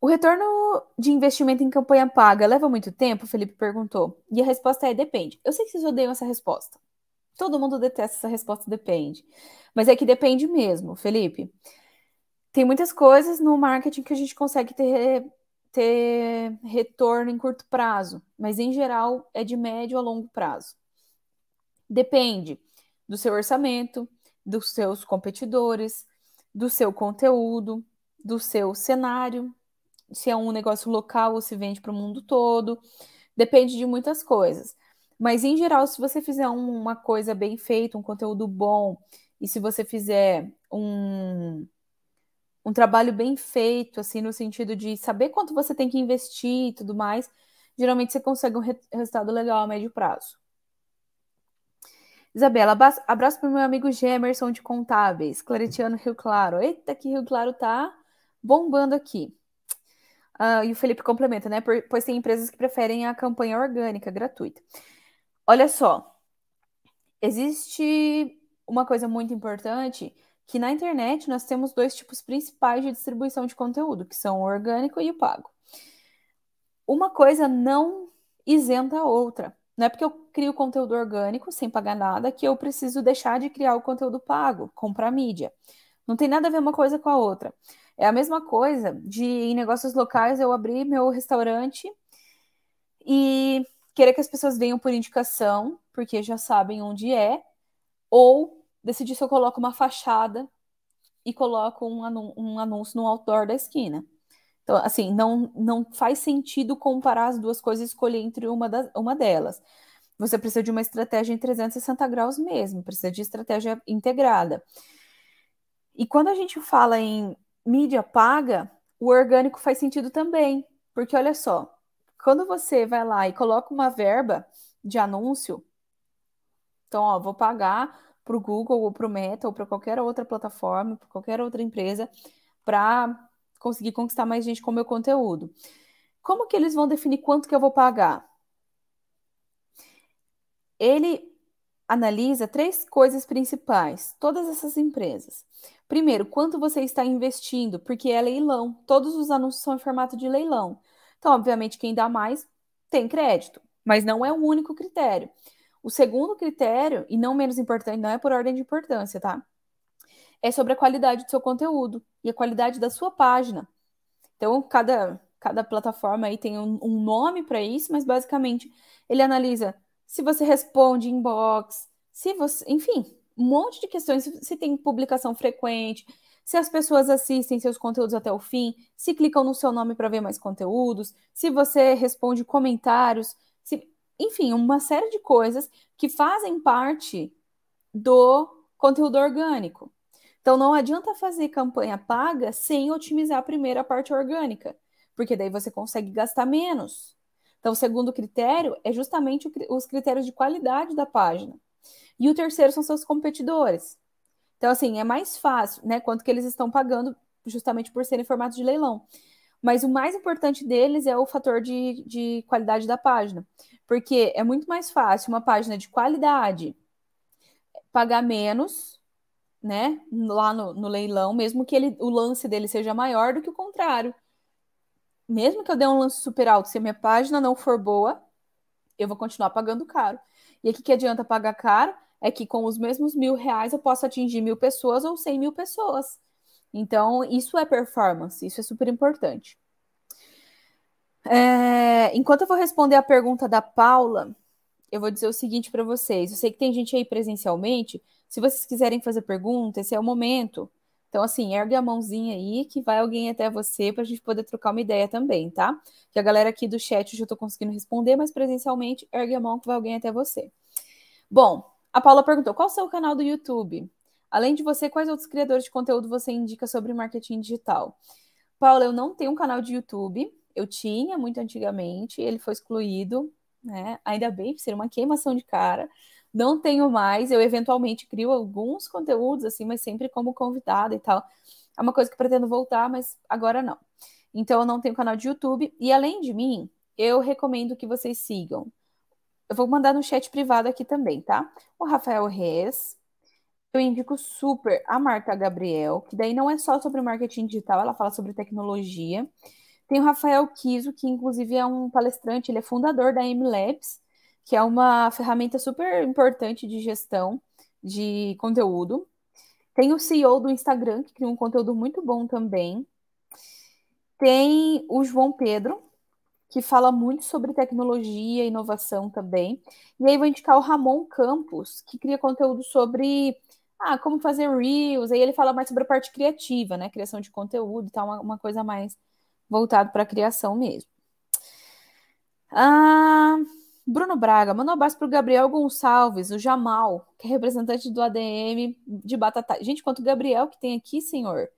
O retorno de investimento em campanha paga leva muito tempo? Felipe perguntou. E a resposta é depende. Eu sei que vocês odeiam essa resposta, Todo mundo detesta essa resposta, depende. Mas é que depende mesmo, Felipe. Tem muitas coisas no marketing que a gente consegue ter, ter retorno em curto prazo, mas em geral é de médio a longo prazo. Depende do seu orçamento, dos seus competidores, do seu conteúdo, do seu cenário, se é um negócio local ou se vende para o mundo todo. Depende de muitas coisas. Mas, em geral, se você fizer uma coisa bem feita, um conteúdo bom, e se você fizer um, um trabalho bem feito, assim, no sentido de saber quanto você tem que investir e tudo mais, geralmente você consegue um re resultado legal a médio prazo. Isabela, abraço para o meu amigo Gemerson de Contábeis, Claretiano Rio Claro. Eita, que Rio Claro tá bombando aqui. Uh, e o Felipe complementa, né? Por, pois tem empresas que preferem a campanha orgânica, gratuita. Olha só, existe uma coisa muito importante que na internet nós temos dois tipos principais de distribuição de conteúdo, que são o orgânico e o pago. Uma coisa não isenta a outra. Não é porque eu crio conteúdo orgânico sem pagar nada que eu preciso deixar de criar o conteúdo pago, comprar mídia. Não tem nada a ver uma coisa com a outra. É a mesma coisa de em negócios locais eu abrir meu restaurante e querer que as pessoas venham por indicação, porque já sabem onde é, ou decidir se eu coloco uma fachada e coloco um, um anúncio no outdoor da esquina. Então, assim, não, não faz sentido comparar as duas coisas e escolher entre uma, das, uma delas. Você precisa de uma estratégia em 360 graus mesmo, precisa de estratégia integrada. E quando a gente fala em mídia paga, o orgânico faz sentido também, porque olha só, quando você vai lá e coloca uma verba de anúncio, então, ó, vou pagar para o Google ou para o Meta ou para qualquer outra plataforma, para qualquer outra empresa, para conseguir conquistar mais gente com o meu conteúdo. Como que eles vão definir quanto que eu vou pagar? Ele analisa três coisas principais, todas essas empresas. Primeiro, quanto você está investindo, porque é leilão. Todos os anúncios são em formato de leilão. Então, obviamente, quem dá mais tem crédito, mas não é o único critério. O segundo critério, e não menos importante, não é por ordem de importância, tá? É sobre a qualidade do seu conteúdo e a qualidade da sua página. Então, cada, cada plataforma aí tem um, um nome para isso, mas basicamente ele analisa se você responde inbox, se você, enfim, um monte de questões, se tem publicação frequente, se as pessoas assistem seus conteúdos até o fim, se clicam no seu nome para ver mais conteúdos, se você responde comentários, se... enfim, uma série de coisas que fazem parte do conteúdo orgânico. Então não adianta fazer campanha paga sem otimizar a primeira parte orgânica, porque daí você consegue gastar menos. Então o segundo critério é justamente os critérios de qualidade da página. E o terceiro são seus competidores. Então, assim, é mais fácil, né? Quanto que eles estão pagando justamente por serem formato de leilão. Mas o mais importante deles é o fator de, de qualidade da página. Porque é muito mais fácil uma página de qualidade pagar menos, né? Lá no, no leilão, mesmo que ele, o lance dele seja maior do que o contrário. Mesmo que eu dê um lance super alto, se a minha página não for boa, eu vou continuar pagando caro. E aqui que adianta pagar caro é que com os mesmos mil reais eu posso atingir mil pessoas ou cem mil pessoas. Então, isso é performance, isso é super importante. É, enquanto eu vou responder a pergunta da Paula, eu vou dizer o seguinte para vocês. Eu sei que tem gente aí presencialmente. Se vocês quiserem fazer pergunta, esse é o momento. Então, assim, ergue a mãozinha aí que vai alguém até você para a gente poder trocar uma ideia também, tá? Que a galera aqui do chat eu já estou conseguindo responder, mas presencialmente, ergue a mão que vai alguém até você. Bom, a Paula perguntou: qual o seu canal do YouTube? Além de você, quais outros criadores de conteúdo você indica sobre marketing digital? Paula, eu não tenho um canal de YouTube. Eu tinha muito antigamente, ele foi excluído, né? Ainda bem, seria uma queimação de cara. Não tenho mais. Eu eventualmente crio alguns conteúdos assim, mas sempre como convidada e tal. É uma coisa que pretendo voltar, mas agora não. Então eu não tenho canal de YouTube. E além de mim, eu recomendo que vocês sigam eu vou mandar no chat privado aqui também, tá? O Rafael Reis. Eu indico super a Marta Gabriel, que daí não é só sobre marketing digital, ela fala sobre tecnologia. Tem o Rafael Kiso, que inclusive é um palestrante, ele é fundador da MLabs, que é uma ferramenta super importante de gestão de conteúdo. Tem o CEO do Instagram, que cria um conteúdo muito bom também. Tem o João Pedro, que fala muito sobre tecnologia e inovação também. E aí vou indicar o Ramon Campos, que cria conteúdo sobre ah, como fazer reels. Aí ele fala mais sobre a parte criativa, né? Criação de conteúdo e tá tal, uma, uma, coisa mais voltada para a criação mesmo. Ah, Bruno Braga, manda um abraço para o Gabriel Gonçalves, o Jamal, que é representante do ADM de Batata. Gente, quanto Gabriel que tem aqui, senhor?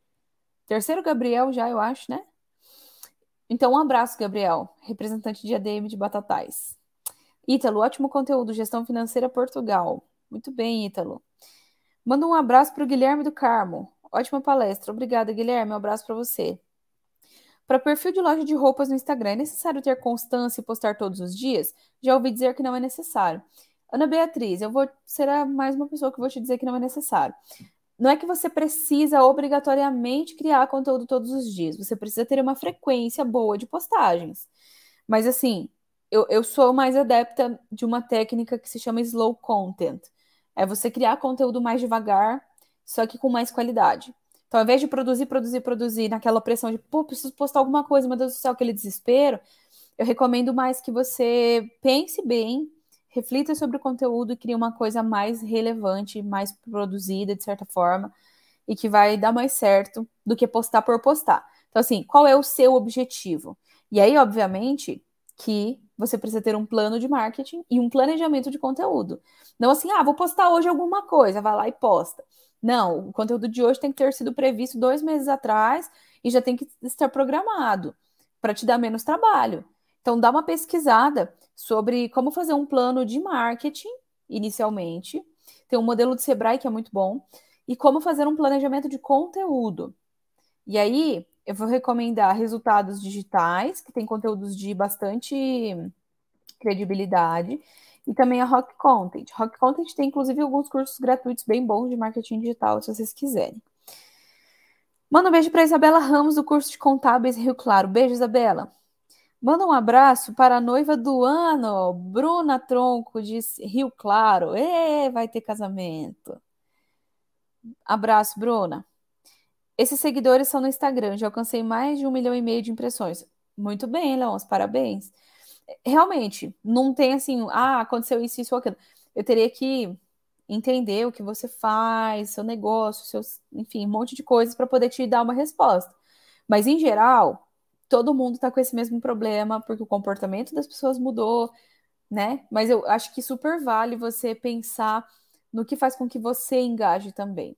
Terceiro Gabriel já, eu acho, né? Então, um abraço, Gabriel, representante de ADM de Batatais. Ítalo, ótimo conteúdo, Gestão Financeira Portugal. Muito bem, Ítalo. Manda um abraço para o Guilherme do Carmo. Ótima palestra. Obrigada, Guilherme. Um abraço para você. Para perfil de loja de roupas no Instagram, é necessário ter constância e postar todos os dias? Já ouvi dizer que não é necessário. Ana Beatriz, eu vou será mais uma pessoa que vou te dizer que não é necessário não é que você precisa obrigatoriamente criar conteúdo todos os dias, você precisa ter uma frequência boa de postagens. Mas assim, eu, eu sou mais adepta de uma técnica que se chama slow content. É você criar conteúdo mais devagar, só que com mais qualidade. Então, ao invés de produzir, produzir, produzir, naquela pressão de, pô, preciso postar alguma coisa, meu Deus do céu, aquele desespero, eu recomendo mais que você pense bem reflita sobre o conteúdo e crie uma coisa mais relevante, mais produzida, de certa forma, e que vai dar mais certo do que postar por postar. Então, assim, qual é o seu objetivo? E aí, obviamente, que você precisa ter um plano de marketing e um planejamento de conteúdo. Não assim, ah, vou postar hoje alguma coisa, vai lá e posta. Não, o conteúdo de hoje tem que ter sido previsto dois meses atrás e já tem que estar programado para te dar menos trabalho. Então, dá uma pesquisada sobre como fazer um plano de marketing, inicialmente. Tem um modelo do Sebrae que é muito bom. E como fazer um planejamento de conteúdo. E aí, eu vou recomendar resultados digitais, que tem conteúdos de bastante credibilidade, e também a Rock Content. Rock Content tem, inclusive, alguns cursos gratuitos bem bons de marketing digital, se vocês quiserem. Manda um beijo para Isabela Ramos, do curso de Contábeis Rio Claro. Beijo, Isabela. Manda um abraço para a noiva do ano, Bruna Tronco, de Rio Claro. Ê, vai ter casamento. Abraço, Bruna. Esses seguidores são no Instagram. Já alcancei mais de um milhão e meio de impressões. Muito bem, Leons, parabéns. Realmente, não tem assim, ah, aconteceu isso, isso ou aquilo. Eu teria que entender o que você faz, seu negócio, seus, enfim, um monte de coisas para poder te dar uma resposta. Mas, em geral, todo mundo está com esse mesmo problema, porque o comportamento das pessoas mudou, né? Mas eu acho que super vale você pensar no que faz com que você engaje também.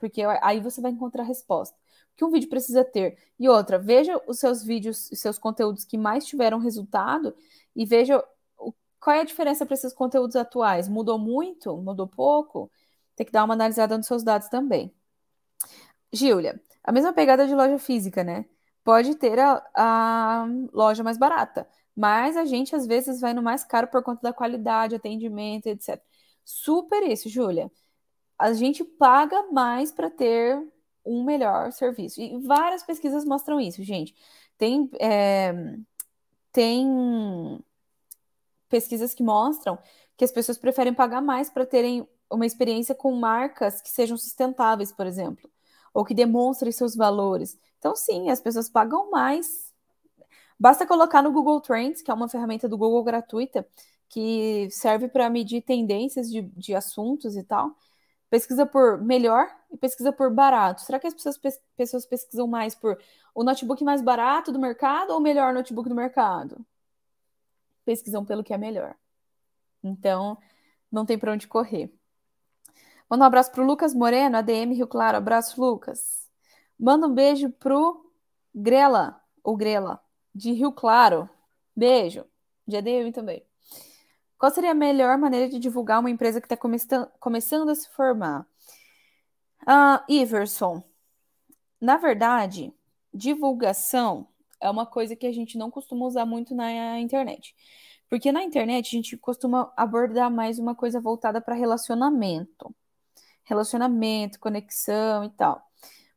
Porque aí você vai encontrar a resposta. O que um vídeo precisa ter? E outra, veja os seus vídeos, os seus conteúdos que mais tiveram resultado e veja qual é a diferença para esses conteúdos atuais? Mudou muito? Mudou pouco? Tem que dar uma analisada nos seus dados também. Júlia, a mesma pegada de loja física, né? pode ter a, a loja mais barata, mas a gente às vezes vai no mais caro por conta da qualidade, atendimento, etc. Super isso, Júlia. A gente paga mais para ter um melhor serviço. E várias pesquisas mostram isso, gente. Tem, é, tem pesquisas que mostram que as pessoas preferem pagar mais para terem uma experiência com marcas que sejam sustentáveis, por exemplo, ou que demonstrem seus valores. Então, sim, as pessoas pagam mais. Basta colocar no Google Trends, que é uma ferramenta do Google gratuita, que serve para medir tendências de, de assuntos e tal. Pesquisa por melhor e pesquisa por barato. Será que as pessoas, pessoas pesquisam mais por o notebook mais barato do mercado ou o melhor notebook do mercado? Pesquisam pelo que é melhor. Então, não tem para onde correr. Manda um abraço para o Lucas Moreno, ADM Rio Claro. Abraço, Lucas. Manda um beijo pro Grela, ou Grela, de Rio Claro. Beijo. De ADM também. Qual seria a melhor maneira de divulgar uma empresa que tá está começando a se formar? Uh, Iverson, na verdade, divulgação é uma coisa que a gente não costuma usar muito na internet. Porque na internet a gente costuma abordar mais uma coisa voltada para relacionamento. Relacionamento, conexão e tal.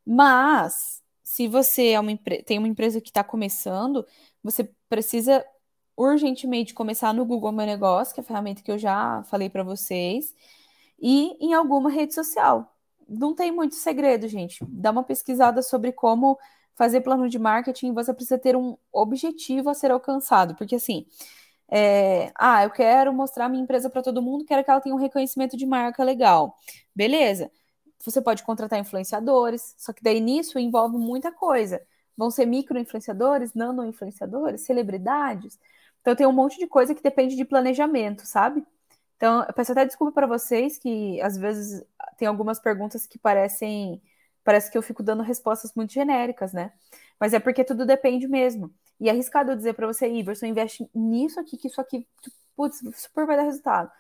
Mas, se você é uma tem uma empresa que está começando, você precisa urgentemente começar no Google Meu Negócio, que é a ferramenta que eu já falei para vocês, e em alguma rede social. Não tem muito segredo, gente. Dá uma pesquisada sobre como fazer plano de marketing. Você precisa ter um objetivo a ser alcançado, porque assim. É, ah, eu quero mostrar minha empresa para todo mundo, quero que ela tenha um reconhecimento de marca legal. Beleza você pode contratar influenciadores, só que daí nisso envolve muita coisa. Vão ser micro-influenciadores, nano-influenciadores, celebridades. Então tem um monte de coisa que depende de planejamento, sabe? Então, eu peço até desculpa para vocês que às vezes tem algumas perguntas que parecem parece que eu fico dando respostas muito genéricas, né? Mas é porque tudo depende mesmo. E é arriscado eu dizer para você, Iverson, investe nisso aqui, que isso aqui, putz, super vai dar resultado.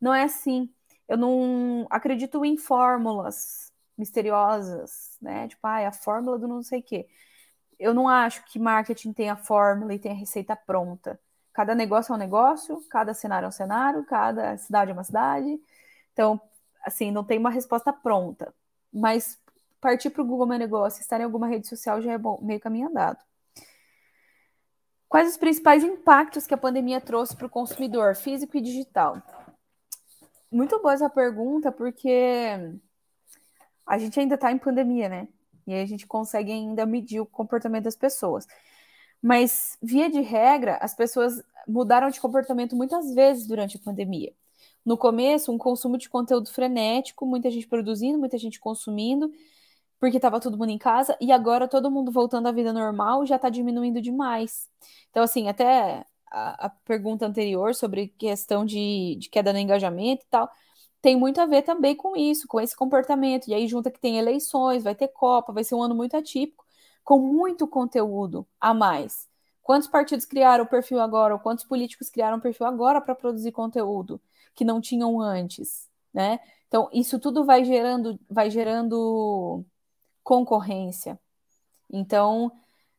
Não é assim. Eu não acredito em fórmulas misteriosas, né? Tipo, ah, é a fórmula do não sei o quê. Eu não acho que marketing tenha a fórmula e tenha a receita pronta. Cada negócio é um negócio, cada cenário é um cenário, cada cidade é uma cidade. Então, assim, não tem uma resposta pronta. Mas partir para o Google Meu Negócio, estar em alguma rede social já é bom, meio caminho andado. Quais os principais impactos que a pandemia trouxe para o consumidor físico e digital? Muito boa essa pergunta, porque a gente ainda está em pandemia, né? E aí a gente consegue ainda medir o comportamento das pessoas. Mas, via de regra, as pessoas mudaram de comportamento muitas vezes durante a pandemia. No começo, um consumo de conteúdo frenético, muita gente produzindo, muita gente consumindo, porque estava todo mundo em casa, e agora todo mundo voltando à vida normal já está diminuindo demais. Então, assim, até a, pergunta anterior sobre questão de, de queda no engajamento e tal, tem muito a ver também com isso, com esse comportamento. E aí junta que tem eleições, vai ter Copa, vai ser um ano muito atípico, com muito conteúdo a mais. Quantos partidos criaram perfil agora, ou quantos políticos criaram perfil agora para produzir conteúdo que não tinham antes, né? Então, isso tudo vai gerando, vai gerando concorrência. Então,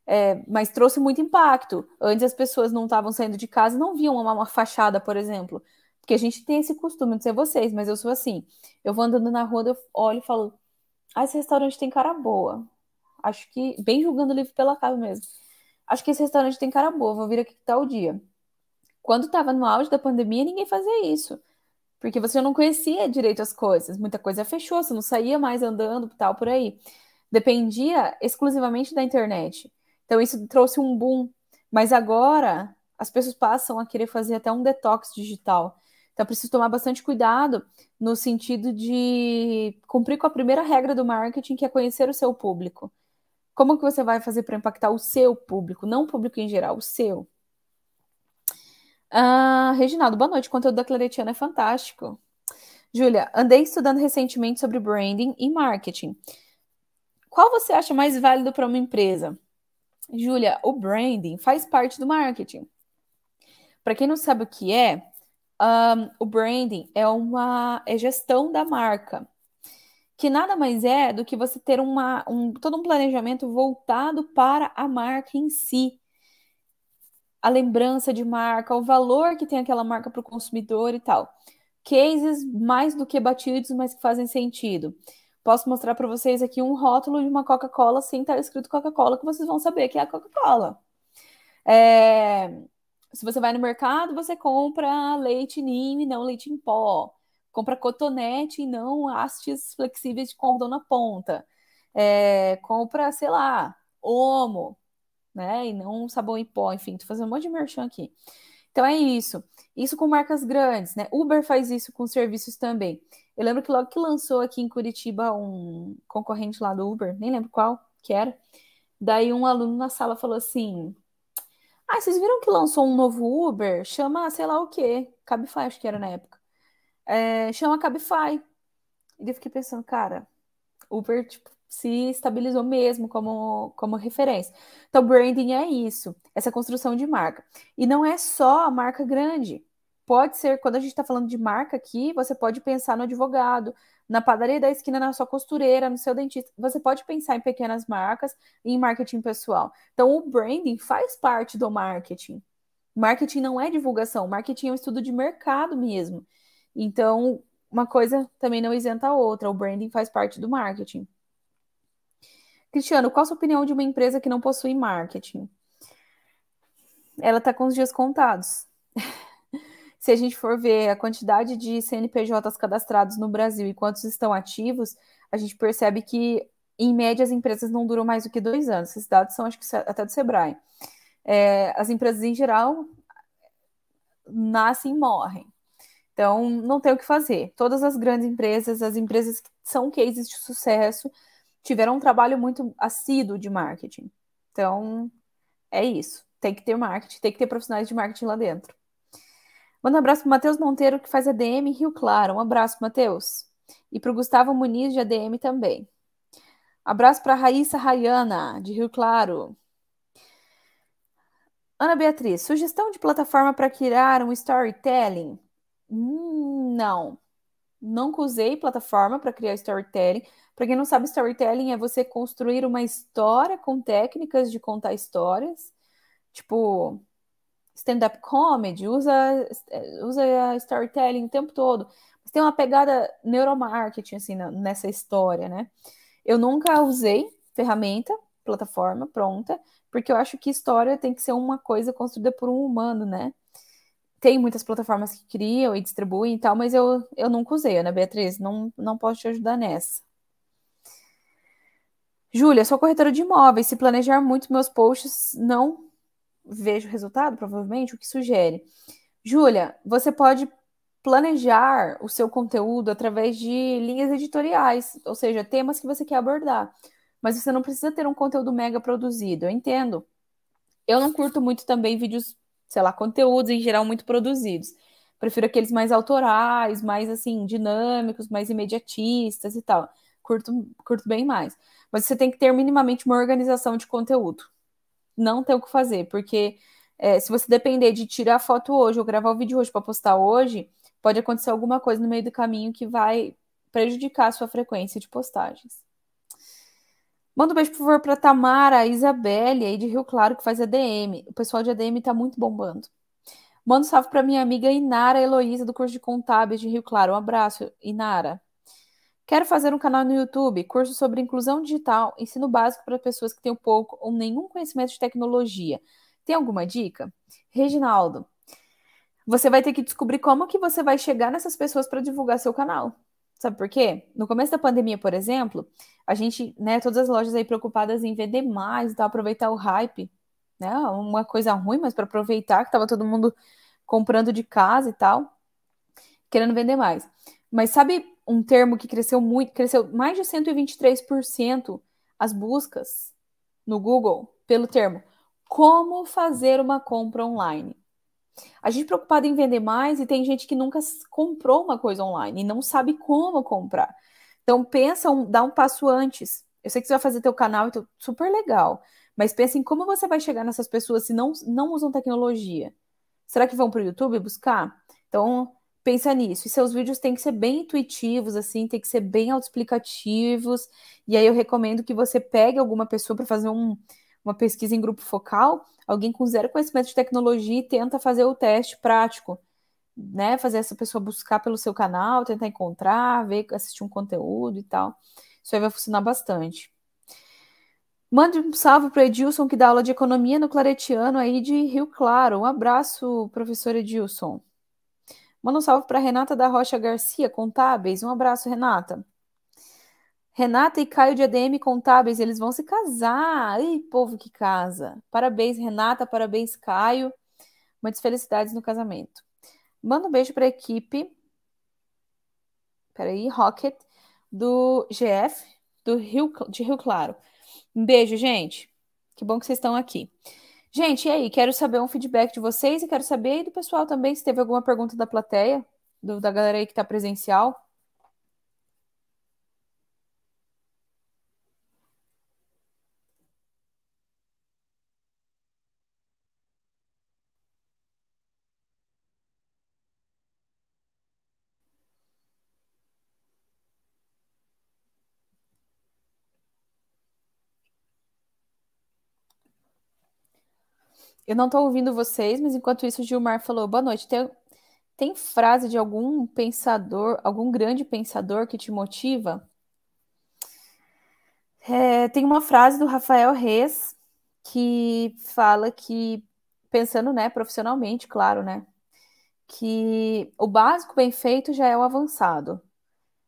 é, mas trouxe muito impacto. Antes as pessoas não estavam saindo de casa e não viam uma, uma, fachada, por exemplo. Porque a gente tem esse costume, não sei vocês, mas eu sou assim. Eu vou andando na rua, eu olho e falo: ah, esse restaurante tem cara boa. Acho que, bem julgando o livro pela casa mesmo. Acho que esse restaurante tem cara boa, vou vir aqui que tal tá dia. Quando estava no auge da pandemia, ninguém fazia isso. Porque você não conhecia direito as coisas. Muita coisa fechou, você não saía mais andando tal por aí. Dependia exclusivamente da internet. Então isso trouxe um boom. Mas agora as pessoas passam a querer fazer até um detox digital. Então preciso tomar bastante cuidado no sentido de cumprir com a primeira regra do marketing, que é conhecer o seu público. Como que você vai fazer para impactar o seu público, não o público em geral, o seu? Ah, Reginaldo, boa noite. O conteúdo da Claretiana é fantástico. Júlia, andei estudando recentemente sobre branding e marketing. Qual você acha mais válido para uma empresa? Júlia, o branding faz parte do marketing. Para quem não sabe o que é, um, o branding é uma é gestão da marca, que nada mais é do que você ter uma, um, todo um planejamento voltado para a marca em si. A lembrança de marca, o valor que tem aquela marca para o consumidor e tal. Cases mais do que batidos, mas que fazem sentido. Posso mostrar para vocês aqui um rótulo de uma Coca-Cola sem estar escrito Coca-Cola, que vocês vão saber que é a Coca-Cola. É... Se você vai no mercado, você compra leite ninho e não leite em pó. Compra cotonete e não hastes flexíveis de cordão na ponta. É... Compra, sei lá, omo, né? E não sabão em pó. Enfim, tô fazendo um monte de merchan aqui. Então é isso. Isso com marcas grandes, né? Uber faz isso com serviços também. Eu lembro que logo que lançou aqui em Curitiba um concorrente lá do Uber, nem lembro qual que era, daí um aluno na sala falou assim: Ah, vocês viram que lançou um novo Uber? Chama, sei lá o quê, Cabify, acho que era na época. É, chama Cabify. E eu fiquei pensando, cara, Uber, tipo, se estabilizou mesmo como, como referência. Então, branding é isso, essa construção de marca. E não é só a marca grande pode ser, quando a gente está falando de marca aqui, você pode pensar no advogado, na padaria da esquina, na sua costureira, no seu dentista. Você pode pensar em pequenas marcas e em marketing pessoal. Então, o branding faz parte do marketing. Marketing não é divulgação, marketing é um estudo de mercado mesmo. Então, uma coisa também não isenta a outra, o branding faz parte do marketing. Cristiano, qual a sua opinião de uma empresa que não possui marketing? Ela está com os dias contados. se a gente for ver a quantidade de CNPJs cadastrados no Brasil e quantos estão ativos, a gente percebe que, em média, as empresas não duram mais do que dois anos. Esses dados são, acho que, até do Sebrae. É, as empresas, em geral, nascem e morrem. Então, não tem o que fazer. Todas as grandes empresas, as empresas que são cases de sucesso, tiveram um trabalho muito assíduo de marketing. Então, é isso. Tem que ter marketing, tem que ter profissionais de marketing lá dentro. Manda um abraço para Matheus Monteiro, que faz ADM em Rio Claro. Um abraço, Matheus. E para o Gustavo Muniz, de ADM também. Abraço para Raíssa Rayana, de Rio Claro. Ana Beatriz, sugestão de plataforma para criar um storytelling? Hum, não. Nunca usei plataforma para criar storytelling. Para quem não sabe, storytelling é você construir uma história com técnicas de contar histórias. Tipo, stand-up comedy, usa, usa storytelling o tempo todo. Mas tem uma pegada neuromarketing, assim, nessa história, né? Eu nunca usei ferramenta, plataforma pronta, porque eu acho que história tem que ser uma coisa construída por um humano, né? Tem muitas plataformas que criam e distribuem e tal, mas eu, eu nunca usei, Ana Beatriz, não, não posso te ajudar nessa. Júlia, sou corretora de imóveis. Se planejar muito meus posts, não vejo o resultado, provavelmente, o que sugere. Júlia, você pode planejar o seu conteúdo através de linhas editoriais, ou seja, temas que você quer abordar. Mas você não precisa ter um conteúdo mega produzido, eu entendo. Eu não curto muito também vídeos, sei lá, conteúdos em geral muito produzidos. Prefiro aqueles mais autorais, mais assim, dinâmicos, mais imediatistas e tal. Curto, curto bem mais. Mas você tem que ter minimamente uma organização de conteúdo não ter o que fazer, porque é, se você depender de tirar foto hoje ou gravar o vídeo hoje para postar hoje, pode acontecer alguma coisa no meio do caminho que vai prejudicar a sua frequência de postagens. Manda um beijo, por favor, para Tamara, Isabelle, aí de Rio Claro, que faz ADM. O pessoal de ADM está muito bombando. Manda um salve para minha amiga Inara Heloísa, do curso de Contábeis de Rio Claro. Um abraço, Inara. Quero fazer um canal no YouTube, curso sobre inclusão digital, ensino básico para pessoas que têm pouco ou nenhum conhecimento de tecnologia. Tem alguma dica? Reginaldo, você vai ter que descobrir como que você vai chegar nessas pessoas para divulgar seu canal. Sabe por quê? No começo da pandemia, por exemplo, a gente, né, todas as lojas aí preocupadas em vender mais e tal, aproveitar o hype, né, uma coisa ruim, mas para aproveitar que tava todo mundo comprando de casa e tal, querendo vender mais. Mas sabe um termo que cresceu muito, cresceu mais de 123% as buscas no Google pelo termo como fazer uma compra online. A gente é em vender mais e tem gente que nunca comprou uma coisa online e não sabe como comprar. Então pensa, um, dá um passo antes. Eu sei que você vai fazer teu canal, então super legal. Mas pensa em como você vai chegar nessas pessoas se não, não usam tecnologia. Será que vão para o YouTube buscar? Então, pensa nisso. E seus vídeos têm que ser bem intuitivos, assim, tem que ser bem autoexplicativos. E aí eu recomendo que você pegue alguma pessoa para fazer um, uma pesquisa em grupo focal, alguém com zero conhecimento de tecnologia e tenta fazer o teste prático. Né, fazer essa pessoa buscar pelo seu canal, tentar encontrar, ver, assistir um conteúdo e tal. Isso aí vai funcionar bastante. Mande um salve para o Edilson, que dá aula de economia no Claretiano aí de Rio Claro. Um abraço, professor Edilson. Manda um salve para Renata da Rocha Garcia, contábeis. Um abraço, Renata. Renata e Caio de ADM contábeis, eles vão se casar. Ei, povo que casa. Parabéns, Renata. Parabéns, Caio. Muitas felicidades no casamento. Manda um beijo para a equipe. Peraí, Rocket, do GF, do Rio, de Rio Claro. Um beijo, gente. Que bom que vocês estão aqui. Gente, e aí? Quero saber um feedback de vocês e quero saber aí do pessoal também se teve alguma pergunta da plateia, do, da galera aí que está presencial. Eu não estou ouvindo vocês, mas enquanto isso, o Gilmar falou: boa noite. Tem, tem frase de algum pensador, algum grande pensador que te motiva? É, tem uma frase do Rafael Reis que fala que, pensando né, profissionalmente, claro, né? Que o básico bem feito já é o avançado.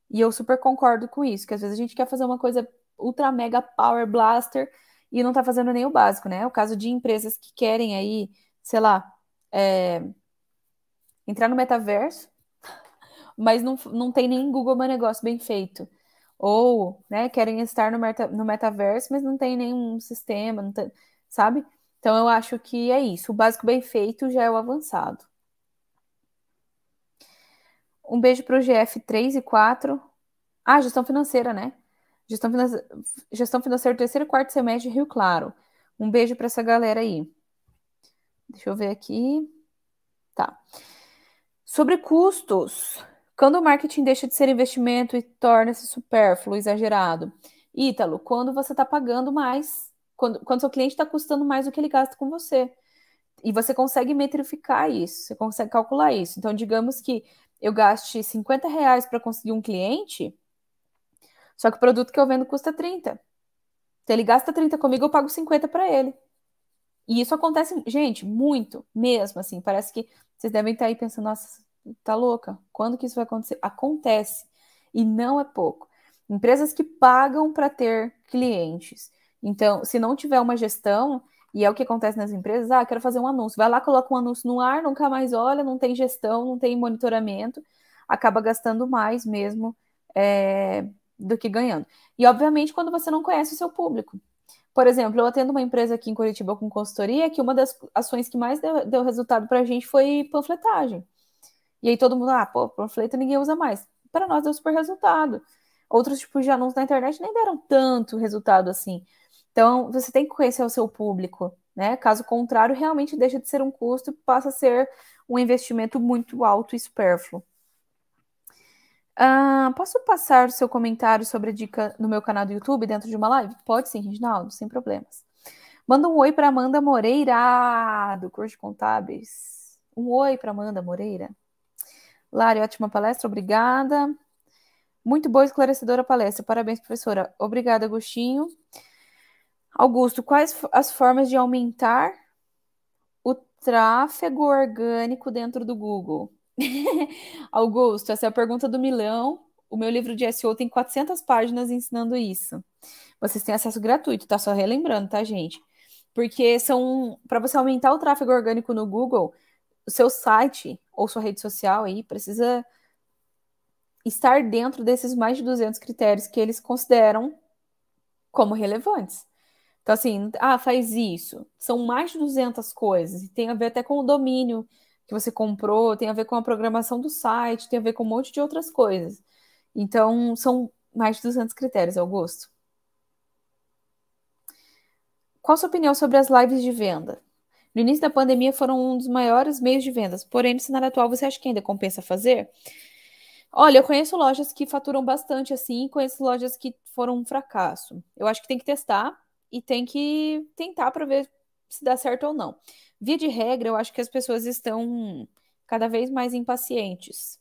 E eu super concordo com isso, que às vezes a gente quer fazer uma coisa ultra mega power blaster e não está fazendo nem o básico, né? É o caso de empresas que querem aí, sei lá, é, entrar no metaverso, mas não, não tem nem Google Meu Negócio bem feito. Ou, né, querem estar no, meta, no metaverso, mas não tem nenhum sistema, não tem, sabe? Então eu acho que é isso. O básico bem feito já é o avançado. Um beijo para o GF 3 e 4. Ah, gestão financeira, né? Gestão, finance... Gestão financeira terceiro e quarto semestre de Rio Claro. Um beijo para essa galera aí. Deixa eu ver aqui. Tá. Sobre custos. Quando o marketing deixa de ser investimento e torna-se supérfluo, exagerado. Ítalo, quando você está pagando mais, quando, quando seu cliente está custando mais do que ele gasta com você. E você consegue metrificar isso, você consegue calcular isso. Então, digamos que eu gaste 50 reais para conseguir um cliente, só que o produto que eu vendo custa 30. Se ele gasta 30 comigo, eu pago 50 para ele. E isso acontece, gente, muito mesmo, assim. Parece que vocês devem estar aí pensando, nossa, tá louca? Quando que isso vai acontecer? Acontece. E não é pouco. Empresas que pagam para ter clientes. Então, se não tiver uma gestão, e é o que acontece nas empresas, ah, quero fazer um anúncio. Vai lá, coloca um anúncio no ar, nunca mais olha, não tem gestão, não tem monitoramento, acaba gastando mais mesmo é, do que ganhando. E, obviamente, quando você não conhece o seu público. Por exemplo, eu atendo uma empresa aqui em Curitiba com consultoria que uma das ações que mais deu, deu resultado para a gente foi panfletagem. E aí todo mundo, ah, pô, panfleto ninguém usa mais. Para nós deu super resultado. Outros tipos de anúncios na internet nem deram tanto resultado assim. Então, você tem que conhecer o seu público, né? Caso contrário, realmente deixa de ser um custo e passa a ser um investimento muito alto e supérfluo. Ah, posso passar o seu comentário sobre a dica no meu canal do YouTube dentro de uma live? Pode sim, Reginaldo, sem problemas. Manda um oi para Amanda Moreira, do curso de contábeis. Um oi para Amanda Moreira. Lari, ótima palestra, obrigada. Muito boa esclarecedora palestra. Parabéns, professora. Obrigada, Agostinho. Augusto, quais as formas de aumentar o tráfego orgânico dentro do Google? Augusto, essa é a pergunta do Milão. O meu livro de SEO tem 400 páginas ensinando isso. Vocês têm acesso gratuito, tá? Só relembrando, tá, gente? Porque são para você aumentar o tráfego orgânico no Google, o seu site ou sua rede social aí precisa estar dentro desses mais de 200 critérios que eles consideram como relevantes. Então, assim, ah, faz isso. São mais de 200 coisas. E tem a ver até com o domínio que você comprou, tem a ver com a programação do site, tem a ver com um monte de outras coisas. Então, são mais de 200 critérios, Augusto. Qual a sua opinião sobre as lives de venda? No início da pandemia foram um dos maiores meios de vendas, porém, no cenário atual, você acha que ainda compensa fazer? Olha, eu conheço lojas que faturam bastante assim, conheço lojas que foram um fracasso. Eu acho que tem que testar e tem que tentar para ver se dá certo ou não. Via de regra, eu acho que as pessoas estão cada vez mais impacientes.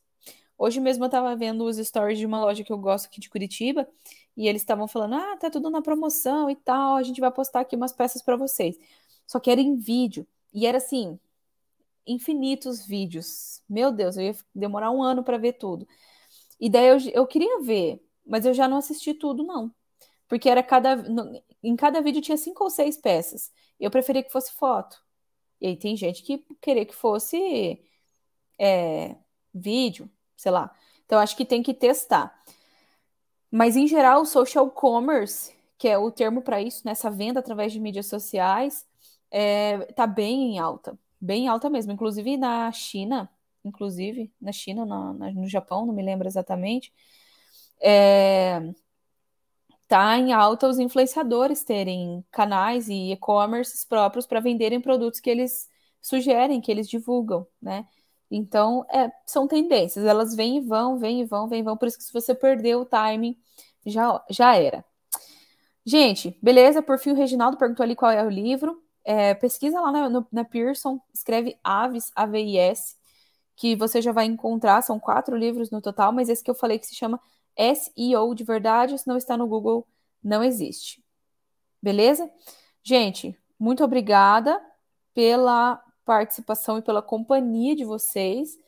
Hoje mesmo eu estava vendo os stories de uma loja que eu gosto aqui de Curitiba e eles estavam falando: ah, tá tudo na promoção e tal, a gente vai postar aqui umas peças para vocês. Só que era em vídeo e era assim infinitos vídeos. Meu Deus, eu ia demorar um ano para ver tudo. E daí eu, eu queria ver, mas eu já não assisti tudo não. Porque era cada. em cada vídeo tinha cinco ou seis peças. Eu preferia que fosse foto. E aí tem gente que queria que fosse é, vídeo, sei lá. Então acho que tem que testar. Mas em geral, o social commerce, que é o termo para isso, nessa né, venda através de mídias sociais, está é, bem em alta, bem alta mesmo. Inclusive na China, inclusive na China, no Japão, não me lembro exatamente. É, está em alta os influenciadores terem canais e e commerce próprios para venderem produtos que eles sugerem, que eles divulgam, né? Então, é, são tendências, elas vêm e vão, vêm e vão, vêm e vão. Por isso que se você perdeu o timing, já, já era. Gente, beleza? Por fim, o Reginaldo perguntou ali qual é o livro. É, pesquisa lá na, no, na Pearson, escreve Aves, A-V-I-S, que você já vai encontrar. São quatro livros no total, mas esse que eu falei que se chama SEO de verdade, se não está no Google, não existe. Beleza? Gente, muito obrigada pela participação e pela companhia de vocês.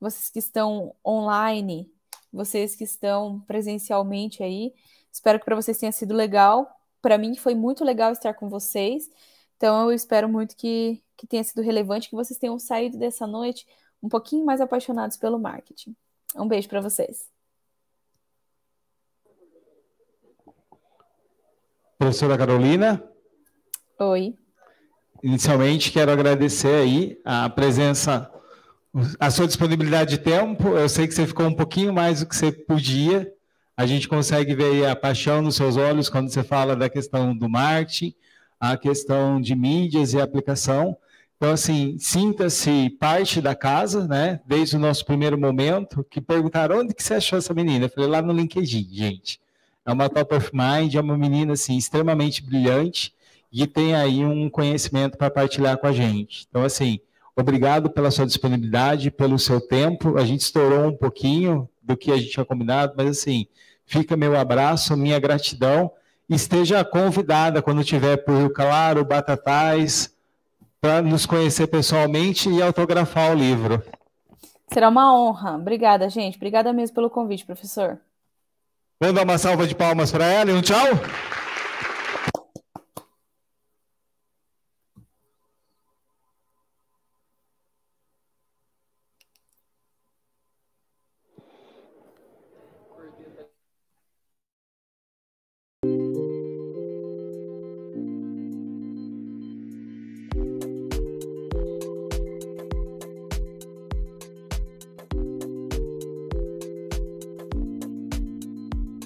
Vocês que estão online, vocês que estão presencialmente aí. Espero que para vocês tenha sido legal. Para mim foi muito legal estar com vocês. Então eu espero muito que, que tenha sido relevante, que vocês tenham saído dessa noite um pouquinho mais apaixonados pelo marketing. Um beijo para vocês. Professora Carolina. Oi. Inicialmente, quero agradecer aí a presença, a sua disponibilidade de tempo. Eu sei que você ficou um pouquinho mais do que você podia. A gente consegue ver a paixão nos seus olhos quando você fala da questão do marketing, a questão de mídias e aplicação. Então, assim, sinta-se parte da casa, né? Desde o nosso primeiro momento, que perguntaram onde que você achou essa menina. Eu falei, lá no LinkedIn, gente é uma top of mind, é uma menina assim extremamente brilhante e tem aí um conhecimento para partilhar com a gente. Então assim, obrigado pela sua disponibilidade, pelo seu tempo. A gente estourou um pouquinho do que a gente tinha combinado, mas assim, fica meu abraço, minha gratidão. Esteja convidada quando tiver por Rio Claro, Batatais, para nos conhecer pessoalmente e autografar o livro. Será uma honra. Obrigada, gente. Obrigada mesmo pelo convite, professor. Vamos dar uma salva de palmas para ela e um tchau?